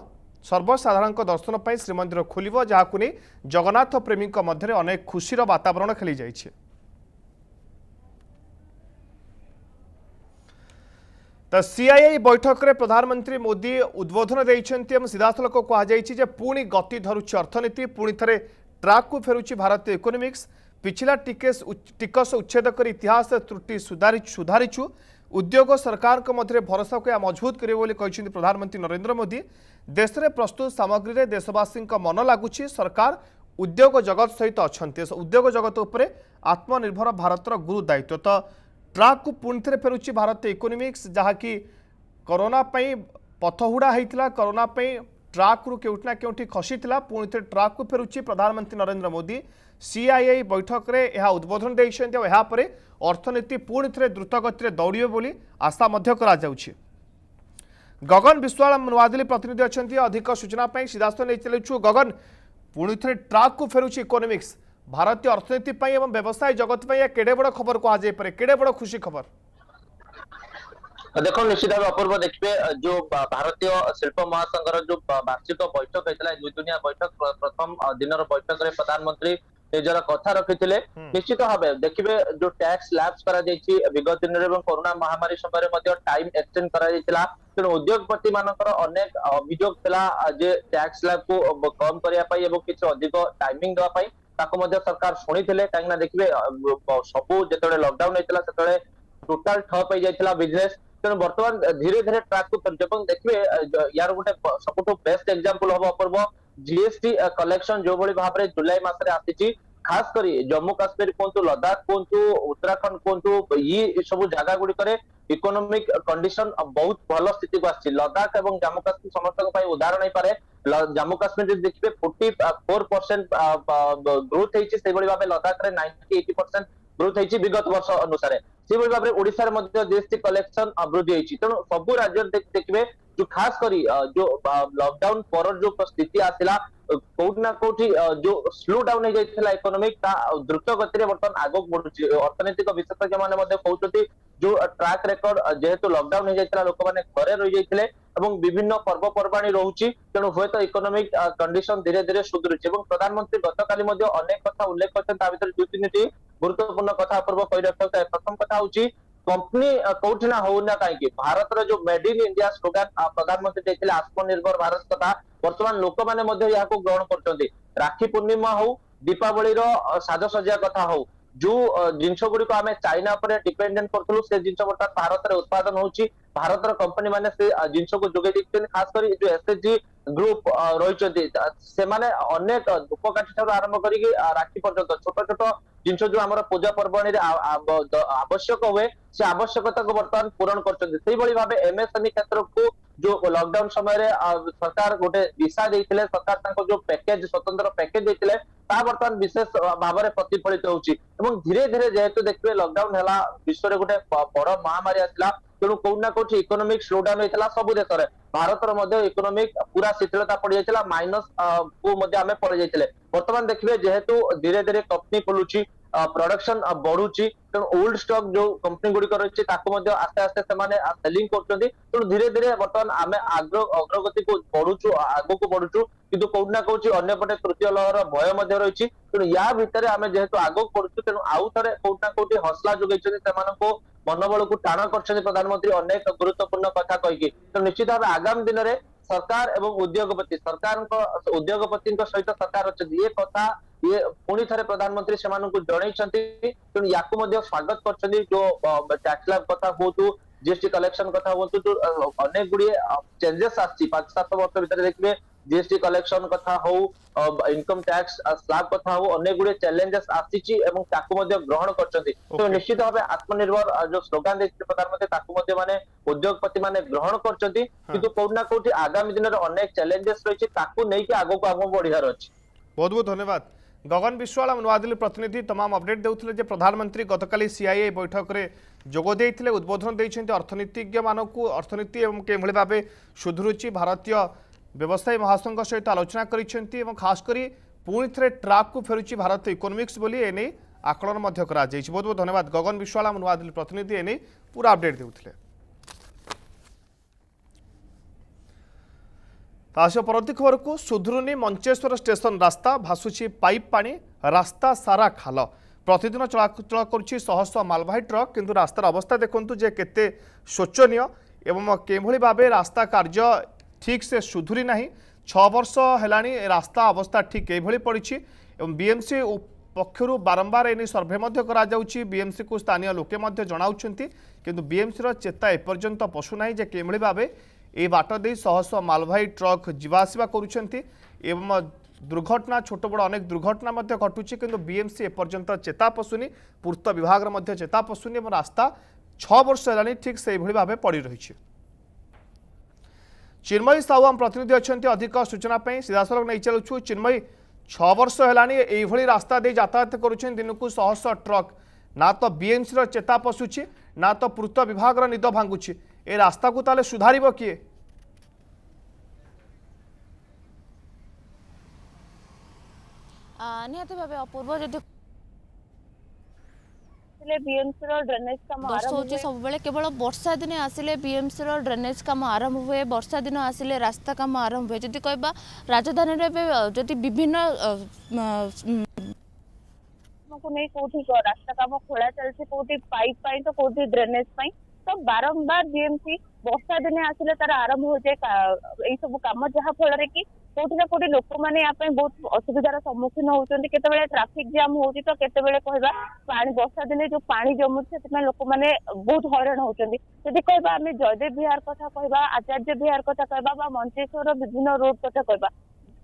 सर्वसाधारण दर्शन पर श्रीमंदिर खोल जहाँ नहीं जगन्नाथ प्रेमी मध्य अनेक खुशी वातावरण खेली जा तो सीआईआई बैठक में प्रधानमंत्री मोदी उद्बोधन दे सीधासल कह पुणी गति धरु अर्थनीति पुणि थे ट्राक को फेर भारतीय इकोनोमिक्स पिछला टिकस उच्छेद कर इतिहास त्रुटि सुधारी सुधारी उद्योग सरकार मध्य भरोसा को यह मजबूत कर प्रधानमंत्री नरेन्द्र मोदी देश में प्रस्तुत सामग्री में देशवासी मन लगुच सरकार उद्योग जगत सहित अच्छा उद्योग जगत उपर आत्मनिर्भर भारत गुरु दायित्व तो ट्राक को पुणि थे फेर भारत इकोनोमिक्स जहाँकि करोनापी पथहुड़ा होता करोनापी ट्राक्रु के ना के खसी पुणि थे ट्राक को फेर प्रधानमंत्री नरेन्द्र मोदी सीआईआई बैठक में यह उद्बोधन देपर अर्थनीति पुणी थे द्रुतगति दौड़े बोली आशा गगन विश्वाल नुआदिल्ली प्रतिनिधि अच्छा अधिक सूचना सीधास्त नहीं चलु गगन पुणी थे ट्राक को फेरुच इकोनोमिक्स भारतीय अर्थनीति व्यवसाय जगत केड़े बड़ खबर कहुए केड़े बड़ खुशी खबर দেখুন নিশ্চিত देखिए অপূর্ব দেখবে যে ভারতীয় শিল্প মহাসংঘর যে বার্ষিক বৈঠক হয়েছিল দুই দুনিয়া বৈঠক প্রথম দিনর বৈঠকরে প্রধানমন্ত্রী ନିଜର କଥା ରଖିଥିଲେ ନିଶ୍ଚିତ ଭାବେ ଦେଖିବେ ଯୋଉ ଟ୍ୟାକ୍ସ ଲ୍ୟାପ୍ସ କରାଯାଇଛି ବିଗତ ଦିନରେ ଏବଂ କରୋନା ମହାମାରୀ ସମୟରେ ମଧ୍ୟ ଟାଇମ ଏକ୍ସଟେଣ୍ଡ କରାଯାଇଥିଲା ତେଣୁ ଉଦ୍ୟୋଗପତି ମାନଙ୍କର ଅନେକ ଅଭିଯୋଗ ଥିଲା ଯେ ଟ୍ୟାକ୍ସ ଲ୍ୟାବକୁ କମ କରିବା ପାଇଁ ଏବଂ କିଛି ଅଧିକ ଟାଇମିଂ ଦେବା ପାଇଁ ତାକୁ ମଧ୍ୟ ସରକାର ଶୁଣିଥିଲେ କାହିଁକିନା ଦେଖିବେ ସବୁ ଯେତେବେଳେ ଲକଡାଉନ ହେଇଥିଲା ସେତେବେଳେ ଟୋଟାଲ ଠପ ହେଇଯାଇଥିଲା ବିଜନେସ ତେଣୁ ବର୍ତ୍ତମାନ ଧୀରେ ଧୀରେ ଟ୍ରାକ୍ କୁ ଫେରୁଛି ଏବଂ ଦେଖିବେ ୟାର ଗୋଟେ ସବୁଠୁ ବେଷ୍ଟ ଏକ୍ସାମ୍ପଲ ହବ ଅପୂର୍ବ জিএসটি କଲେକ୍ସନ uh, ଯୋଉଭଳି ଭାବରେ ଜୁଲାଇ ମାସରେ ଆସିଛି ଖାସ କରି ଜମ୍ମୁ କାଶ୍ମୀର କୁହନ୍ତୁ ଲଦାଖ କୁହନ୍ତୁ ଉତ୍ତରାଖଣ୍ଡ କୁହନ୍ତୁ ଇଏ ସବୁ ଜାଗା ଗୁଡିକରେ ইকোনমিক কন্ডিশন বহুত ভালো স্থিতিকে আসছে লদাখ এবং জম্মু কাশ্মীর সমস্ত উদাহরণ হইপরে জম্মু কাশ্মীর যদি দেখবে ফোর্টি ফোর পরসেন্ট গ্রোথ হয়েছে সেইভাবে ভাবে লদাখরে নাইনটি এইটি পরসেন্ট ବୃଦ୍ଧି ହେଇଛି ବିଗତ ବର୍ଷ ଅନୁସାରେ ସେଭଳି ଭାବରେ ଓଡିଶାରେ ମଧ୍ୟ ଜିଏସଟି କଲେକ୍ସନ ବୃଦ୍ଧି ହେଇଛି ତେଣୁ ସବୁ ରାଜ୍ୟରେ ଦେଖିବେ ଯୋଉ ଖାସ କରି ଯୋଉ ଲକଡାଉନ ପର ଯୋଉ ସ୍ଥିତି ଆସିଲା କୋଉଠି ନା କୋଉଠି ଯୋଉ ସ୍ଲୋ ଡାଉନ ହେଇଯାଇଥିଲା ଇକୋନୋମିକ ତା ଦ୍ରୁତ ଗତିରେ ବର୍ତ୍ତମାନ ଆଗକୁ ବଢୁଛି ଅର୍ଥନୈତିକ ବିଶେଷଜ୍ଞ ମାନେ ମଧ୍ୟ କହୁଛନ୍ତି ଯୋଉ ଟ୍ରାକ୍ ରେକର୍ଡ ଯେହେତୁ ଲକଡାଉନ ହେଇଯାଇଥିଲା ଲୋକମାନେ ଘରେ ରହିଯାଇଥିଲେ এবং বিভিন্ন পর্বপর্বাণী রয়েছে তেমন হয়তো ইকোনমিক কন্ডিশন ধীরে ধীরে সুধুরুছে এবং প্রধানমন্ত্রী গতকালি মধ্যে অনেক কথা উল্লেখ করছেন তা ভিতরে দুই তিনটি গুরুত্বপূর্ণ কথা অপূর্ব করে রাখতে প্রথম কথা হচ্ছে कंपनी कौट ना कहीं भारत जो मेड इन इंडिया स्लोगान प्रधानमंत्री आत्मनिर्भर भारत कथा बर्तमान लोक मैंने ग्रहण करखी पूर्णिमा हौ दीपावली रजसजा कथा हौ जो जिन गुड़ी आम चाइना पर डिपेडेट करूँ से जिन बर्तमान भारत में उत्पादन होती भारत कंपनी मैंने जिनस को जोगे खास करो एस एच जी ଗ୍ରୁପ ରହିଛନ୍ତି ସେମାନେ ଅନେକ ଧୂପକାଠି ଠାରୁ ଆରମ୍ଭ କରିକି ରାକ୍ଷୀ ପର୍ଯ୍ୟନ୍ତ ଛୋଟ ଛୋଟ ଜିନିଷ ଯୋଉ ଆମର ପୂଜା ପର୍ବାଣୀରେ ଆବଶ୍ୟକ ହୁଏ ସେ ଆବଶ୍ୟକତାକୁ ବର୍ତ୍ତମାନ ପୂରଣ କରୁଛନ୍ତି ସେହିଭଳି ଭାବେ ଏମଏସଏମଇ କ୍ଷେତ୍ରକୁ ଯୋଉ ଲକଡାଉନ ସମୟରେ ସରକାର ଗୋଟେ ଦିଶା ଦେଇଥିଲେ ସରକାର ତାଙ୍କ ଯୋଉ ପ୍ୟାକେଜ ସ୍ୱତନ୍ତ୍ର ପ୍ୟାକେଜ ଦେଇଥିଲେ ତାହା ବର୍ତ୍ତମାନ ବିଶେଷ ଭାବରେ ପ୍ରତିଫଳିତ ହେଉଛି ଏବଂ ଧୀରେ ଧୀରେ ଯେହେତୁ ଦେଖିବେ ଲକଡାଉନ ହେଲା ବିଶ୍ୱରେ ଗୋଟେ ବଡ ମହାମାରୀ ଆସିଲା ତେଣୁ କୋଉଠି ନା କୋଉଠି ଇକୋନୋମିକ ସ୍ଲୋ ଡାଉନ୍ ହେଇଥିଲା ସବୁ ଦେଶରେ ଭାରତର ମଧ୍ୟ ଇକୋନୋମିକ ପୁରା ଶିଥିଳତା ପଡିଯାଇଥିଲା ମାଇନସ କୁ ମଧ୍ୟ ଆମେ ପଳେଇଯାଇଥିଲେ ବର୍ତ୍ତମାନ ଦେଖିବେ ଯେହେତୁ ଧୀରେ ଧୀରେ କମ୍ପାନୀ ଖୋଲୁଛି ପ୍ରଡକ୍ସନ ବଢୁଛି ତେଣୁ ଓଲ୍ଡ ଷ୍ଟକ୍ ଯୋଉ କମ୍ପାନୀ ଗୁଡିକ ରହିଛି ତାକୁ ମଧ୍ୟ ଆସ୍ତେ ଆସ୍ତେ ସେମାନେ ସେଲିଂ କରୁଛନ୍ତି ତେଣୁ ଧୀରେ ଧୀରେ ବର୍ତ୍ତମାନ ଆମେ ଆଗ୍ର ଅଗ୍ରଗତିକୁ ବଢୁଛୁ ଆଗକୁ ବଢୁଛୁ କିନ୍ତୁ କୋଉଠି ନା କୋଉଠି ଅନ୍ୟପଟେ ତୃତୀୟ ଲହର ଭୟ ମଧ୍ୟ ରହିଛି ତେଣୁ ୟା ଭିତରେ ଆମେ ଯେହେତୁ ଆଗକୁ କରୁଛୁ ତେଣୁ ଆଉ ଥରେ କୋଉଠି ନା କୋଉଠି ହସଲା ଯୋଗାଇଛନ୍ତି ସେମାନଙ୍କୁ ମନୋବଳକୁ ଟାଣ କରିଛନ୍ତି ପ୍ରଧାନମନ୍ତ୍ରୀ ଅନେକ ଗୁରୁତ୍ୱପୂର୍ଣ୍ଣ କଥା କହିକି ତେଣୁ ନିଶ୍ଚିତ ଭାବେ ଆଗାମୀ ଦିନରେ सरकार एवं उद्योगपति सरकार उद्योगपति सहित सरकार अच्छा ये कथा ये पुणी थे प्रधानमंत्री से जनई स्वागत कर जीएसटी कलेक्शन कथ हूँ अनेक गुड चेंजेस आज सात वर्ष भाई देखिए জিএসটি କଲେକ୍ସନ କଥା ହଉ ଇନକମ ଟ୍ୟାକ୍ସ ସ୍ଲାବ କଥା ହଉ ଅନେକ ଗୁଡିଏ ଚ୍ୟାଲେଞ୍ଜେସ ଆସିଛି ଏବଂ ତାକୁ ମଧ୍ୟ ଗ୍ରହଣ କରିଛନ୍ତି ତ ନିଶ୍ଚିତ ଭାବେ ଆତ୍ମନିର୍ଭର ଯୋଉ ସ୍ଲୋଗାନ ଦେଇଥିଲେ ପ୍ରଧାନମନ୍ତ୍ରୀ ତାକୁ ମଧ୍ୟ ମାନେ ଉଦ୍ୟୋଗପତି ମାନେ ଗ୍ରହଣ କରିଛନ୍ତି କିନ୍ତୁ କୋଉଠି ନା କୋଉଠି ଆଗାମୀ ଦିନରେ ଅନେକ ଚ୍ୟାଲେଞ୍ଜେସ ରହିଛି ତାକୁ ନେଇକି ଆଗକୁ ଆମକୁ ବଢିବାର ଅଛି ବହୁତ ବହୁତ ଧନ୍ୟବାଦ গগন বিশ্বাল আম নয়াদিল্লি প্রতিনিধি তমাম অপডেট দেউলে যে প্রধানমন্ত্রী গতকাল সিআইএ বৈঠকরে যোগ দিয়ে উদ্বোধন দিয়েছেন অর্থনীতিজ্ঞ মানুষ অর্থনীতি এবং কিভাবে ভাবে সুধুরুচি ভারতীয় ବ୍ୟବସାୟୀ ମହାସଂଘ ସହିତ ଆଲୋଚନା କରିଛନ୍ତି ଏବଂ ଖାସ୍ କରି ପୁଣି ଥରେ ଟ୍ରାକ୍କୁ ଫେରୁଛି ଭାରତ ଇକୋନୋମିକ୍ସ ବୋଲି ଏନେଇ ଆକଳନ ମଧ୍ୟ କରାଯାଇଛି ବହୁତ ବହୁତ ଧନ୍ୟବାଦ ଗଗନ ବିଶ୍ୱାଳ ଆମ ନୂଆଦିଲ୍ଲୀ ପ୍ରତିନିଧି ଏନେଇ ପୁରା ଅପଡେଟ୍ ଦେଉଥିଲେ ଆସିବ ପରବର୍ତ୍ତୀ ଖବରକୁ ସୁଧୁରୁନି ମଞ୍ଚେଶ୍ୱର ଷ୍ଟେସନ ରାସ୍ତା ଭାସୁଛି ପାଇପ୍ ପାଣି ରାସ୍ତା ସାରା ଖାଲ ପ୍ରତିଦିନ ଚଳାଚଳ କରୁଛି ଶହ ଶହ ମାଲବାହୀ ଟ୍ରକ୍ କିନ୍ତୁ ରାସ୍ତାର ଅବସ୍ଥା ଦେଖନ୍ତୁ ଯେ କେତେ ଶୋଚନୀୟ ଏବଂ କେଉଁଭଳି ଭାବେ ରାସ୍ତା କାର୍ଯ୍ୟ ঠিক সে সুধুরি না ছবর্ষ হল রাস্তা অবস্থা ঠিক এইভাবে পড়ছে এবং বিএমসি পক্ষর বারম্বার এনে সর্ভে করা যাচ্ছে বিএমসি কু স্থানীয় লোকে জনাওছেন কিন্তু বিএমসির চেতা এপর্যন্ত পশু না যে কিভাবে ভাবে এই বাট দিয়ে শহ শহ মালবাহী ট্রক যা আসা করছেন এবং দুর্ঘটনা ছোট বড় অনেক দুর্ঘটনা মধ্যে ঘটুছে কিন্তু বিএমসি এপর্যন্ত চেতা পশুনি পূর্ত বিভাগের মধ্যে চেতা পশুনি এবং রাস্তা ছ বর্ষ হল ঠিক সেইভাবে ভাবে পড়ি রয়েছে চিন্ময়ী সাহু আম প্রতিনিধি অনেক অধিক সূচনা সিধাসলখ নিয়ে চালুছু চিন্ময়ী ছ বর্ষ হলানি এইভাবে রাস্তা দিয়ে যাতায়াত করছেন দিনকু শহ শহ ট্রক না তো বিএমসির চেতা পশুছি না তো পূর্ত বিভাগর নিদ ভাঙ্গুছি এই রাস্তাকু তাহলে সুধারিব কিয়ে নিহতি ভাবে অপূর্ব যদি ଆସିଲେ ବିଏମସି ର ଡ୍ରେନେଜ କାମ ବର୍ଷା ହଉଛି ସବୁବେଳେ କେବଳ ବର୍ଷା ଦିନେ ଆସିଲେ ବିଏମସି ର ଡ୍ରେନେଜ କାମ ଆରମ୍ଭ ହୁଏ ବର୍ଷା ଦିନ ଆସିଲେ ରାସ୍ତା କାମ ଆରମ୍ଭ ହୁଏ ଯଦି କହିବା ରାଜଧାନୀରେ ଏବେ ଯଦି ବିଭିନ୍ନ କାମକୁ ନେଇ କୋଉଠି ରାସ୍ତା କାମ ଖୋଳା ଚାଲିଛି କୋଉଠି ପାଇପ ପାଇଁ ତ କୋଉଠି ଡ୍ରେନେଜ ପାଇଁ ତ ବାରମ୍ବାର ବିଏମସି ବର୍ଷା ଦିନେ ଆସିଲେ ତାର ଆରମ୍ଭ ହୋଇଯାଏ ଏଇ ସବୁ କାମ ଯାହା ଫଳରେ କି কোটি না কোটি লোক মানে বহুত অসুবিধার সম্মুখীন হচ্ছেন কেতবে ট্রাফিক জাম হচ্ছে তো কেতবে কহবা পানি বর্ষা দিনে যে পানি জমুছে সে লোক মানে বহুত হইরাণ হচ্ছেন যদি কহবা আমি জয়দেব বিহার কথা কহবা আচার্য বিহার কথা কহবা বা মঞ্চেশ্বর বিভিন্ন রোড কথা কহবা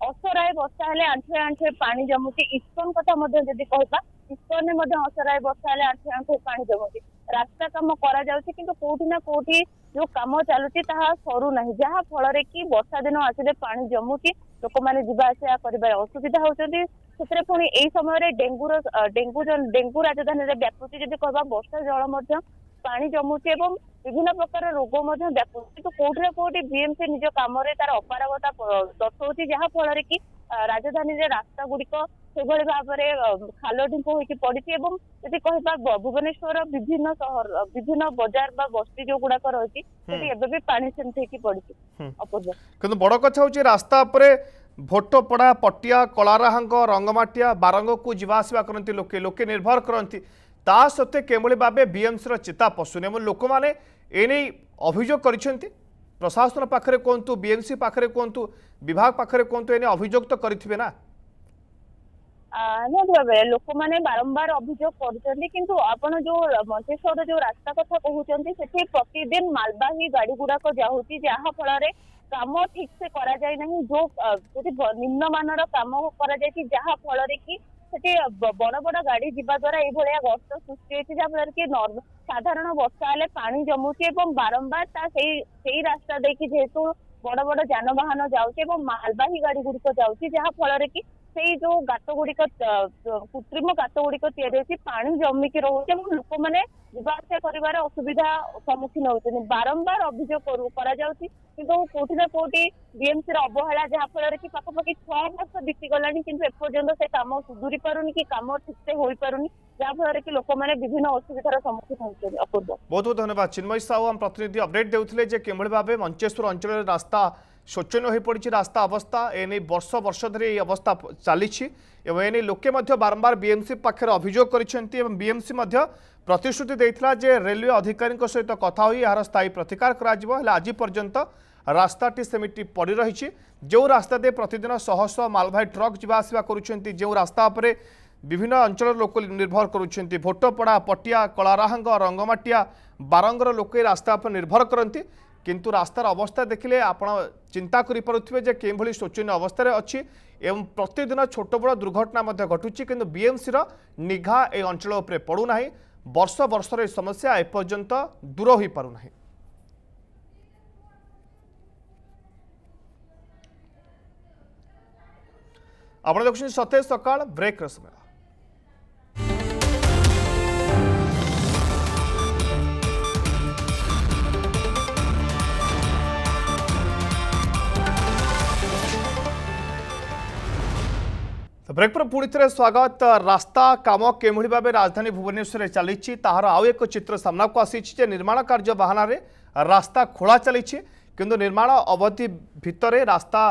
অসরায় বর্ষা হলে আঁঠুয়ে আঁঠুয়ে পানি জমুছে ইস্কন কথা মধ্যে যদি কহবা ইস্কনে মধ্যে অসরায় বর্ষা হলে আঁঠুয়ে আঁঠুয়ে পানি জমুছে রাস্তা কাম করা যাচ্ছে কিন্তু কোটি না কোটি ଯୋଉ କାମ ଚାଲୁଛି ତାହା ସରୁନାହିଁ ଯାହା ଫଳରେ କି ବର୍ଷା ଦିନ ଆସିଲେ ପାଣି ଜମୁଛି ଲୋକମାନେ ଯିବା ଆସିବା କରିବାରେ ଅସୁବିଧା ହଉଛନ୍ତି ସେଥିରେ ପୁଣି ଏଇ ସମୟରେ ଡେଙ୍ଗୁର ଡେଙ୍ଗୁ ଡେଙ୍ଗୁ ରାଜଧାନୀରେ ବ୍ୟାପୁଛି ଯଦି କହିବା ବର୍ଷା ଜଳ ମଧ୍ୟ ପାଣି ଜମୁଛି ଏବଂ ବିଭିନ୍ନ ପ୍ରକାର ରୋଗ ମଧ୍ୟ ବ୍ୟାପୁଛି କିନ୍ତୁ କୋଉଠି ନା କୋଉଠି ବିଏମସି ନିଜ କାମରେ ତାର ଅପାରଗତା ଦର୍ଶଉଛି ଯାହା ଫଳରେ କି ରାଜଧାନୀରେ ରାସ୍ତା ଗୁଡିକ ସେଭଳି ଭାବରେ ଖାଲ ଢିପ ହୋଇକି ପଡିଛି ଏବଂ ଯଦି କହିବା ଭୁବନେଶ୍ୱର ବିଭିନ୍ନ ସହର ବିଭିନ୍ନ ବଜାର ବା ବସ୍ତି ଯୋଉ ଗୁଡାକ ରହିଛି ସେଠି ଏବେ ବି ପାଣି ସେମିତି ହେଇକି ପଡିଛି କିନ୍ତୁ ବଡ କଥା ହଉଛି ରାସ୍ତା ଉପରେ ଭୋଟପଡ଼ା ପଟିଆ କଳାରାହାଙ୍ଗ ରଙ୍ଗମାଟିଆ ବାରଙ୍ଗକୁ ଯିବା ଆସିବା କରନ୍ତି ଲୋକେ ଲୋକେ ନିର୍ଭର କରନ୍ତି ତା ସତ୍ତ୍ୱେ କେଉଁଭଳି ଭାବେ ବିଏମ୍ସିର ଚେତା ପଶୁନି ଏବଂ ଲୋକମାନେ ଏନେଇ ଅଭିଯୋଗ କରିଛନ୍ତି ପ୍ରଶାସନ ପାଖରେ କୁହନ୍ତୁ ବିଏମ୍ସି ପାଖରେ କୁହନ୍ତୁ ବିଭାଗ ପାଖରେ କୁହନ୍ତୁ ଏନେ ଅଭିଯୋଗ ତ କରିଥିବେ ନା ନିହାତି ଭାବରେ ଲୋକମାନେ ବାରମ୍ବାର ଅଭିଯୋଗ କରୁଛନ୍ତି କିନ୍ତୁ ଆପଣ ଯୋଉ ମଞ୍ଚେଶ୍ୱରର ଯୋଉ ରାସ୍ତା କଥା କହୁଛନ୍ତି ସେଠି ପ୍ରତିଦିନ ମାଲବାହୀ ଗାଡି ଗୁଡାକ ଯାଉଛି ଯାହାଫଳରେ କାମ ଠିକ ସେ କରାଯାଇ ନାହିଁ ଯୋଉ ଯଦି ନିମ୍ନମାନର କାମ କରାଯାଇଛି ଯାହାଫଳରେ କି ସେଠି ବଡ ବଡ ଗାଡି ଯିବା ଦ୍ୱାରା ଏଇଭଳିଆ ଗର୍ତ୍ତ ସୃଷ୍ଟି ହୋଇଛି ଯାହାଫଳରେ କି ସାଧାରଣ ବର୍ଷା ହେଲେ ପାଣି ଜମୁଛି ଏବଂ ବାରମ୍ବାର ତା ସେଇ ସେଇ ରାସ୍ତା ଦେଇକି ଯେହେତୁ ବଡ ବଡ ଯାନବାହନ ଯାଉଛି ଏବଂ ମାଲବାହୀ ଗାଡି ଗୁଡିକ ଯାଉଛି ଯାହାଫଳରେ କି ସେଇ ଯୋଉ ଗାତ ଗୁଡିକ କୃତ୍ରିମ ଗାତ ଗୁଡିକ ତିଆରି ହେଉଛି ପାଣି ଜମିକି ରହୁଛି ଏବଂ ଲୋକମାନେ ଯିବା ଆସିବା କରିବାର ଅସୁବିଧା ସମ୍ମୁଖୀନ ହେଉଛନ୍ତି ବାରମ୍ବାର ଅଭିଯୋଗ କରାଯାଉଛି କିନ୍ତୁ କୋଉଠି ନା କୋଉଠି ବିଏମସିର ଅବହେଳା ଯାହାଫଳରେ କି ପାଖାପାଖି ଛଅ ମାସ ବିତିଗଲାଣି କିନ୍ତୁ ଏପର୍ଯ୍ୟନ୍ତ ସେ କାମ ସୁଧୁରି ପାରୁନି କି କାମ ସେ ହୋଇପାରୁନି ଯାହାଫଳରେ କି ଲୋକମାନେ ବିଭିନ୍ନ ଅସୁବିଧାର ସମ୍ମୁଖୀନ ହେଉଛନ୍ତି ଅପୂର୍ବ ବହୁତ ବହୁତ ଧନ୍ୟବାଦ ଚିନ୍ମୟ ସାହୁ ଆମ ପ୍ରତିନିଧି ଅପଡେଟ୍ ଦେଉଥିଲେ ଯେ କିଭଳି ଭାବେ ମଞ୍ଚେଶ୍ୱର ଅଞ୍ଚଳରେ ରାସ୍ତା ଶୋଚନୀୟ ହୋଇପଡ଼ିଛି ରାସ୍ତା ଅବସ୍ଥା ଏନେଇ ବର୍ଷ ବର୍ଷ ଧରି ଏହି ଅବସ୍ଥା ଚାଲିଛି ଏବଂ ଏନେଇ ଲୋକେ ମଧ୍ୟ ବାରମ୍ବାର ବିଏମ୍ସି ପାଖରେ ଅଭିଯୋଗ କରିଛନ୍ତି ଏବଂ ବିଏମ୍ସି ମଧ୍ୟ ପ୍ରତିଶ୍ରୁତି ଦେଇଥିଲା ଯେ ରେଲୱେ ଅଧିକାରୀଙ୍କ ସହିତ କଥା ହୋଇ ଏହାର ସ୍ଥାୟୀ ପ୍ରତିକାର କରାଯିବ ହେଲେ ଆଜି ପର୍ଯ୍ୟନ୍ତ ରାସ୍ତାଟି ସେମିତି ପଡ଼ି ରହିଛି ଯେଉଁ ରାସ୍ତା ଦେଇ ପ୍ରତିଦିନ ଶହ ଶହ ମାଲବାହୀ ଟ୍ରକ୍ ଯିବା ଆସିବା କରୁଛନ୍ତି ଯେଉଁ ରାସ୍ତା ଉପରେ বিভিন্ন অঞ্চলের লোক নির্ভর করছেন ভোটপড়া পটিয়া কলারাহাঙ্গ রঙ্গমাটিয়া বারঙ্গর লোক এই রাস্তা উপরে নির্ভর করতে କିନ୍ତୁ ରାସ୍ତାର ଅବସ୍ଥା ଦେଖିଲେ ଆପଣ ଚିନ୍ତା କରିପାରୁଥିବେ ଯେ କେଉଁଭଳି ଶୋଚନୀୟ ଅବସ୍ଥାରେ ଅଛି ଏବଂ ପ୍ରତିଦିନ ଛୋଟ ବଡ଼ ଦୁର୍ଘଟଣା ମଧ୍ୟ ଘଟୁଛି କିନ୍ତୁ ବିଏମ୍ସିର ନିଘା ଏହି ଅଞ୍ଚଳ ଉପରେ ପଡ଼ୁନାହିଁ ବର୍ଷ ବର୍ଷର ଏହି ସମସ୍ୟା ଏପର୍ଯ୍ୟନ୍ତ ଦୂର ହୋଇପାରୁନାହିଁ ଆପଣ ଦେଖୁଛନ୍ତି ସତେଜ ସକାଳ ବ୍ରେକ୍ର ସମୟ ব্রেক পর পুঁ থে স্বাগত রাস্তা কাম কিভাবে ভাবে রাজধানী ভুবনেশ্বরের চালছে তাহার আউ এক চিত্র সামনাকু আসিছে যে নির্মাণ কার্য বাহানার রাস্তা খোলা চালছে কিন্তু নির্মাণ অবধি ভিতরে রাস্তা